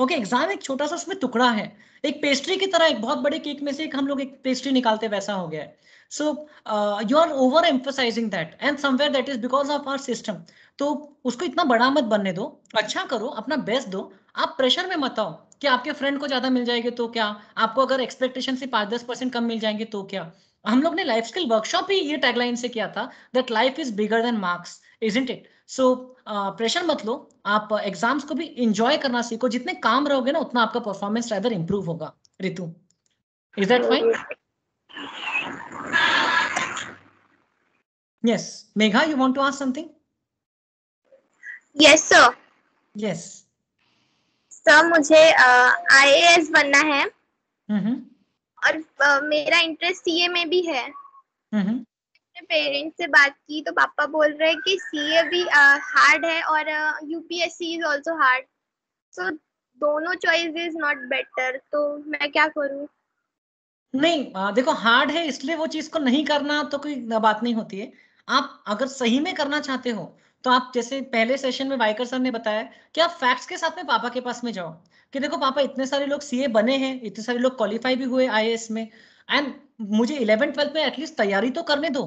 [SPEAKER 2] okay exam एक छोटा सा उसमें टुकड़ा है एक पेस्ट्री की तरह एक बहुत बड़े केक में से एक हम लोग एक पेस्ट्री निकालते वैसा हो गया है so uh, you are over emphasizing that and somewhere that is because of our system तो उसको इतना बड़ा मत बनने दो अच्छा करो अपना बेस्ट दो आप प्रेशर में मत आओ कि आपके फ्रेंड को ज्यादा मिल जाएंगे तो क्या आपको अगर एक्सपेक्टेशन से पाँच दस परसेंट कम मिल जाएंगे तो क्या हम लोग ने लाइफ स्किल वर्कशॉप ही ये टैगलाइन से किया था that life is bigger than marks isn't it so pressure मत लो आप एग्जाम्स को भी इंजॉय करना सीखो जितने काम रहोगे ना उतना आपका परफॉर्मेंस रादर इम्प्रूव होगा Ritu is that fine Yes, Megha, you want to ask something? Yes, sir. Yes. Sir, mujhe IAS uh, बनना है mm-hmm. और uh, मेरा इंटरेस्ट सीए में भी है mm-hmm. अपने पेरेंट्स से बात की तो पापा बोल रहे हैं कि सीए भी हार्ड uh, है और UPSC
[SPEAKER 1] is also hard so दोनों चॉइस इज नॉट बेटर तो मैं क्या
[SPEAKER 2] करूं नहीं देखो हार्ड है इसलिए वो चीज को नहीं करना तो कोई बात नहीं होती है आप अगर सही में करना चाहते हो तो आप जैसे पहले सेशन में वाइकर सर ने बताया कि आप फैक्ट्स के साथ में पापा के पास में जाओ कि देखो पापा इतने सारे लोग सीए बने हैं इतने सारे लोग क्वालिफाई भी हुए आई में एंड मुझे इलेवन ट्वेल्थ में एटलीस्ट तैयारी तो करने दो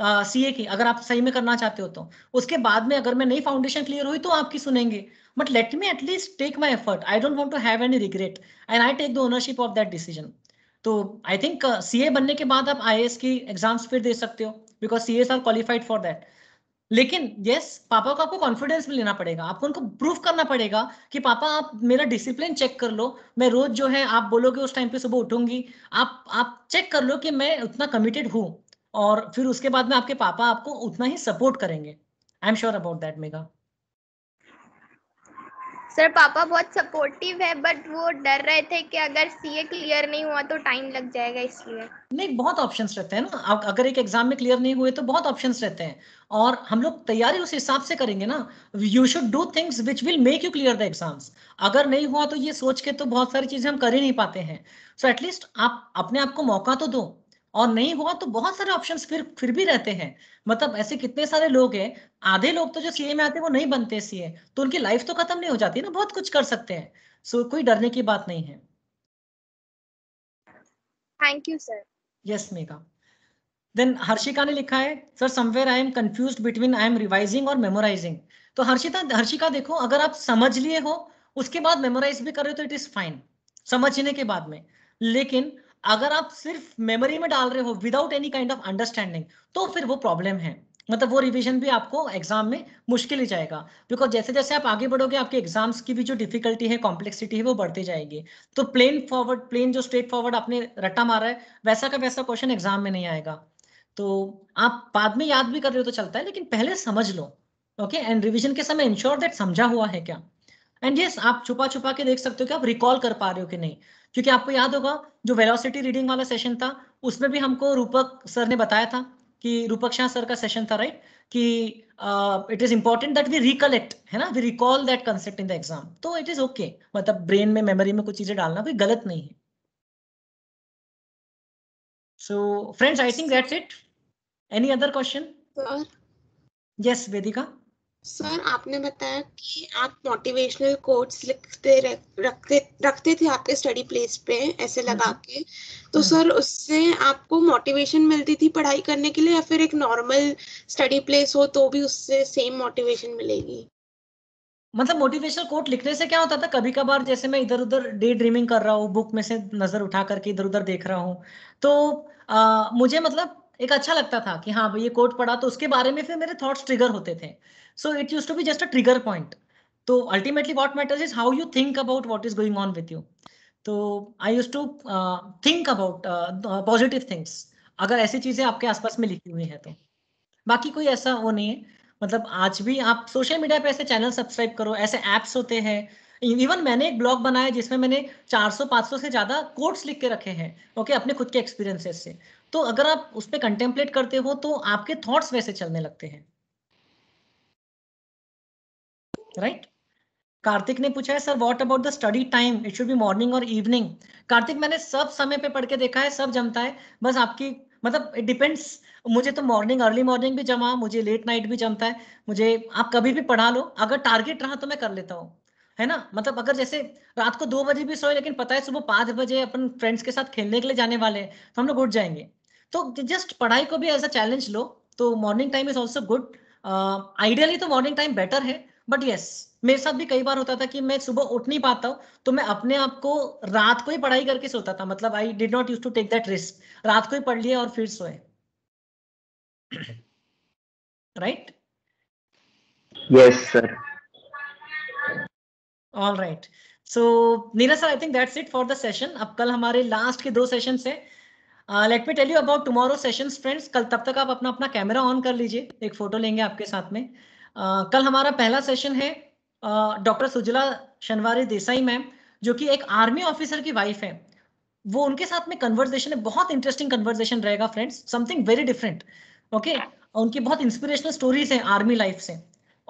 [SPEAKER 2] सी uh, की अगर आप सही में करना चाहते हो तो उसके बाद में अगर मैं नई फाउंडेशन क्लियर हुई तो आपकी सुनेंगे but let me at least take my effort I don't want to have any regret and I take the ownership of that decision तो आई थिंक सी ए बनने के बाद आप आई की एग्जाम्स फिर दे सकते हो because C S are qualified for that लेकिन यस पापा को आपको कॉन्फिडेंस भी लेना पड़ेगा आपको उनको प्रूफ करना पड़ेगा कि पापा आप मेरा डिसिप्लिन चेक कर लो मैं रोज जो है आप बोलोगे उस टाइम पे सुबह उठूंगी आप आप चेक कर लो कि मैं उतना कमिटेड हूँ और फिर उसके बाद में आपके पापा आपको उतना ही सपोर्ट करेंगे I am sure about that Megha sir पापा बहुत सपोर्टिव है बट वो डर रहे थे कि अगर सीए क्लियर नहीं हुआ तो टाइम लग जाएगा इसलिए नहीं बहुत ऑप्शंस रहते हैं ना अगर एक एग्जाम में क्लियर नहीं हुए तो बहुत ऑप्शंस रहते हैं और हम लोग तैयारी उस हिसाब से करेंगे ना you should do things which will make you clear the exams अगर नहीं हुआ तो ये सोच के तो बहुत सारी चीजें हम कर ही नहीं पाते हैं सो so एटलीस्ट आप अपने आप को मौका तो दो और नहीं हुआ तो बहुत सारे ऑप्शंस फिर फिर भी रहते हैं मतलब ऐसे कितने सारे लोग हैं आधे लोग तो जो सीए में आते हैं वो नहीं बनते सीए तो उनकी लाइफ तो खत्म नहीं हो जाती ना बहुत कुछ कर सकते हैं सो कोई डरने की बात नहीं है thank you sir yes Megha then Harshika ने लिखा है sir somewhere I am confused between I am revising और मेमोराइजिंग तो हर्षिता हर्षिका देखो अगर आप समझ लिए हो उसके बाद मेमोराइज भी कर रहे हो तो इट इज फाइन समझने के बाद में लेकिन अगर आप सिर्फ मेमोरी में डाल रहे हो without any kind of understanding तो फिर वो प्रॉब्लम है मतलब वो रिवीजन भी आपको एग्जाम में मुश्किल ही जाएगा बिकॉज जैसे जैसे आप आगे बढ़ोगे आपके एग्जाम्स की भी जो डिफिकल्टी है कॉम्प्लेक्सिटी है वो बढ़ती जाएगी तो प्लेन फॉरवर्ड प्लेन जो स्ट्रेट फॉरवर्ड आपने रट्टा मारा है वैसा का वैसा क्वेश्चन एग्जाम में नहीं आएगा तो आप बाद में याद भी कर रहे हो तो चलता है लेकिन पहले समझ लो ओके एंड रिविजन के समय इंश्योर दैट समझा हुआ है क्या एंड यस आप छुपा छुपा के देख सकते हो कि आप रिकॉल कर पा रहे हो कि नहीं क्योंकि आपको याद होगा जो वेलोसिटी रीडिंग वाला सेशन था उसमें भी हमको रूपक सर ने बताया था कि रूपक शाह सर का सेशन था राइट कि it is important that we recollect है ना we recall that concept in the exam तो इट इज ओके मतलब ब्रेन में मेमोरी में कुछ चीजें डालना कोई गलत नहीं है so friends I think that's it any other question yes Vedika sir आपने बताया कि आप मोटिवेशनल कोट्स लिखते रखते रखते थे आपके स्टडी प्लेस पे ऐसे हम्म। लगा के तो सर हम्म। उससे आपको मोटिवेशन मिलती थी पढ़ाई करने के लिए या फिर एक नॉर्मल स्टडी प्लेस हो तो भी उससे सेम मोटिवेशन मिलेगी मतलब मोटिवेशनल कोट लिखने से क्या होता था कभी कभार जैसे मैं इधर उधर डे ड्रीमिंग कर रहा हूँ बुक में से नजर उठा करके इधर उधर देख रहा हूँ तो आ, मुझे मतलब एक अच्छा लगता था कि हाँ ये कोर्ट पढ़ा तो उसके बारे में फिर मेरे थॉट्स ट्रिगर होते थे so it use to be just a trigger point तो ultimately what matters is how you think about what is going on with you तो I use to think about positive things अगर ऐसी चीजें आपके आसपास में लिखी हुई है तो बाकी कोई ऐसा वो नहीं है मतलब आज भी आप सोशल मीडिया पे ऐसे चैनल सब्सक्राइब करो ऐसे ऐप्स होते हैं इवन मैंने एक ब्लॉग बनाया जिसमें मैंने 400-500 से ज़्यादा कोट्स लिख के रखे हैं ओके okay, अपने खुद के एक्सपीरियंसेस से तो अगर आप उस पर कंटेम्पलेट करते हो तो आपके थॉट्स वैसे चलने लगते हैं राइट right? कार्तिक ने पूछा है sir what about the study time it should be morning और इवनिंग कार्तिक मैंने सब समय पे पढ़ के देखा है सब जमता है बस आपकी मतलब इट डिपेंड्स मुझे तो मॉर्निंग अर्ली मॉर्निंग भी जमा मुझे लेट नाइट भी जमता है मुझे आप कभी भी पढ़ा लो अगर टारगेट रहा तो मैं कर लेता हूँ है ना मतलब अगर जैसे रात को दो बजे भी सोए लेकिन पता है सुबह पांच बजे अपन फ्रेंड्स के साथ खेलने के लिए जाने वाले हैं तो हम लोग उठ जाएंगे तो जस्ट पढ़ाई को भी एज अ चैलेंज लो तो morning time is also good ideally तो मॉर्निंग टाइम बेटर है बट यस मेरे साथ भी कई बार होता था कि मैं सुबह उठ नहीं पाता हूँ तो मैं अपने आप को रात को ही पढ़ाई करके सोता था मतलब I did not use to take that risk रात को ही पढ़ लिया और फिर सोए right
[SPEAKER 1] yes sir
[SPEAKER 2] all right so Neeraj sir I think that's it for the session अब कल हमारे लास्ट के दो सेशन है let me tell you about tomorrow session friends कल तब तक आप अपना अपना कैमरा ऑन कर लीजिए एक फोटो लेंगे आपके साथ में uh, कल हमारा पहला सेशन है doctor uh, Sujala Shanwari Desai ma'am जो कि एक आर्मी ऑफिसर की वाइफ है वो उनके साथ में कन्वर्जेशन है बहुत इंटरेस्टिंग कन्वर्जेशन रहेगा friends something very different okay उनकी बहुत इंस्पिरेशनल स्टोरीज हैं आर्मी लाइफ से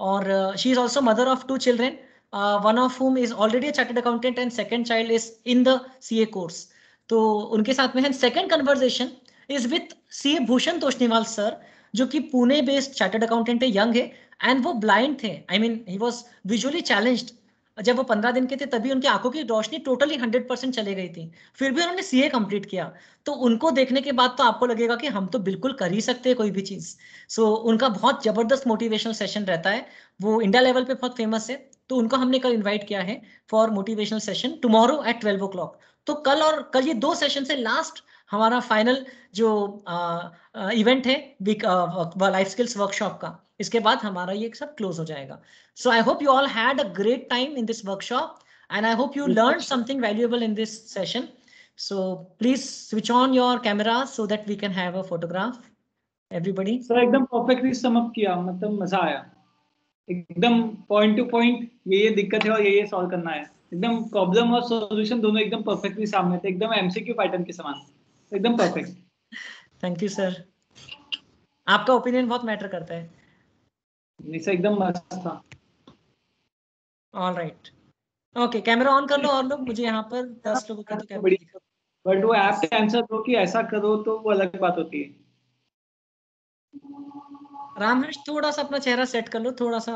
[SPEAKER 2] और she is also mother of two children uh, one of whom is already a chartered accountant and second child is in the CA course. तो उनके साथ में है second conversation is with C A Bhushan Toshniwal sir जो कि Pune based chartered accountant है young है and वो ब्लाइंड थे I mean he was visually challenged जब वो पंद्रह दिन के थे तभी उनकी आंखों की रोशनी टोटली हंड्रेड परसेंट चले गई थी फिर भी उन्होंने सीए कंप्लीट किया तो उनको देखने के बाद तो आपको लगेगा कि हम तो बिल्कुल कर ही सकते हैं कोई भी चीज़ सो so, उनका बहुत जबरदस्त मोटिवेशनल सेशन रहता है वो इंडिया लेवल पे बहुत फेमस है तो उनको हमने कल इन्वाइट किया है for motivational session tomorrow at 12 o'clock तो कल और कल ये दो सेशन से लास्ट हमारा फाइनल जो इवेंट है लाइफ स्किल्स वर्कशॉप का इसके बाद हमारा ये सब क्लोज हो जाएगा so I hope you all had a great time in this workshop and I hope you learn something valuable in this session so please switch on your camera so that we can have a photograph everybody sir एकदम perfectly sum up किया मतलब मजा आया एकदम point two point ये
[SPEAKER 1] ये दिक्कत है और ये ये सॉल्व करना है एकदम प्रॉब्लम और सॉल्यूशन दोनों एकदम परफेक्टली सामने थे एकदम एमसीक्यू
[SPEAKER 2] पैटर्न के समान एकदम
[SPEAKER 1] परफेक्ट थैंक यू सर
[SPEAKER 2] आपका ओपिनियन बहुत मैटर करता है
[SPEAKER 1] निशा एकदम मस्त
[SPEAKER 2] था all right okay camera on कर लो और लोग मुझे यहाँ पर दस लोगों का तो कैमरा बट वो ऐप आंसर दो कि ऐसा करो तो वो अलग बात होती है रामहर्ष थोड़ा सा अपना चेहरा सेट कर लो थोड़ा सा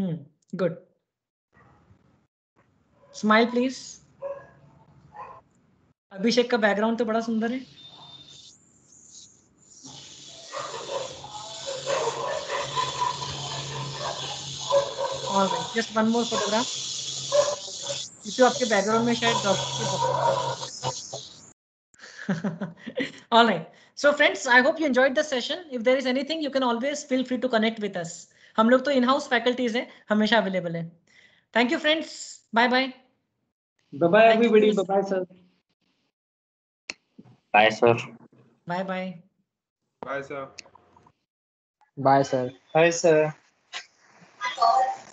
[SPEAKER 2] hmm good smile please Abhishek का बैकग्राउंड तो बड़ा सुंदर है जस्ट वन मोर फोटोग्राफ इसे आपके बैकग्राउंड में शायद all right (laughs) So friends, I hope you enjoyed the session. If there is anything, you can always feel free to connect with us. हम लोग तो in-house faculties हैं, हमेशा available हैं. Thank you friends. Bye bye. Bye bye Thank everybody. You, bye bye sir. Bye sir. Bye bye. Bye
[SPEAKER 1] sir. Bye sir. Bye sir. Bye, sir.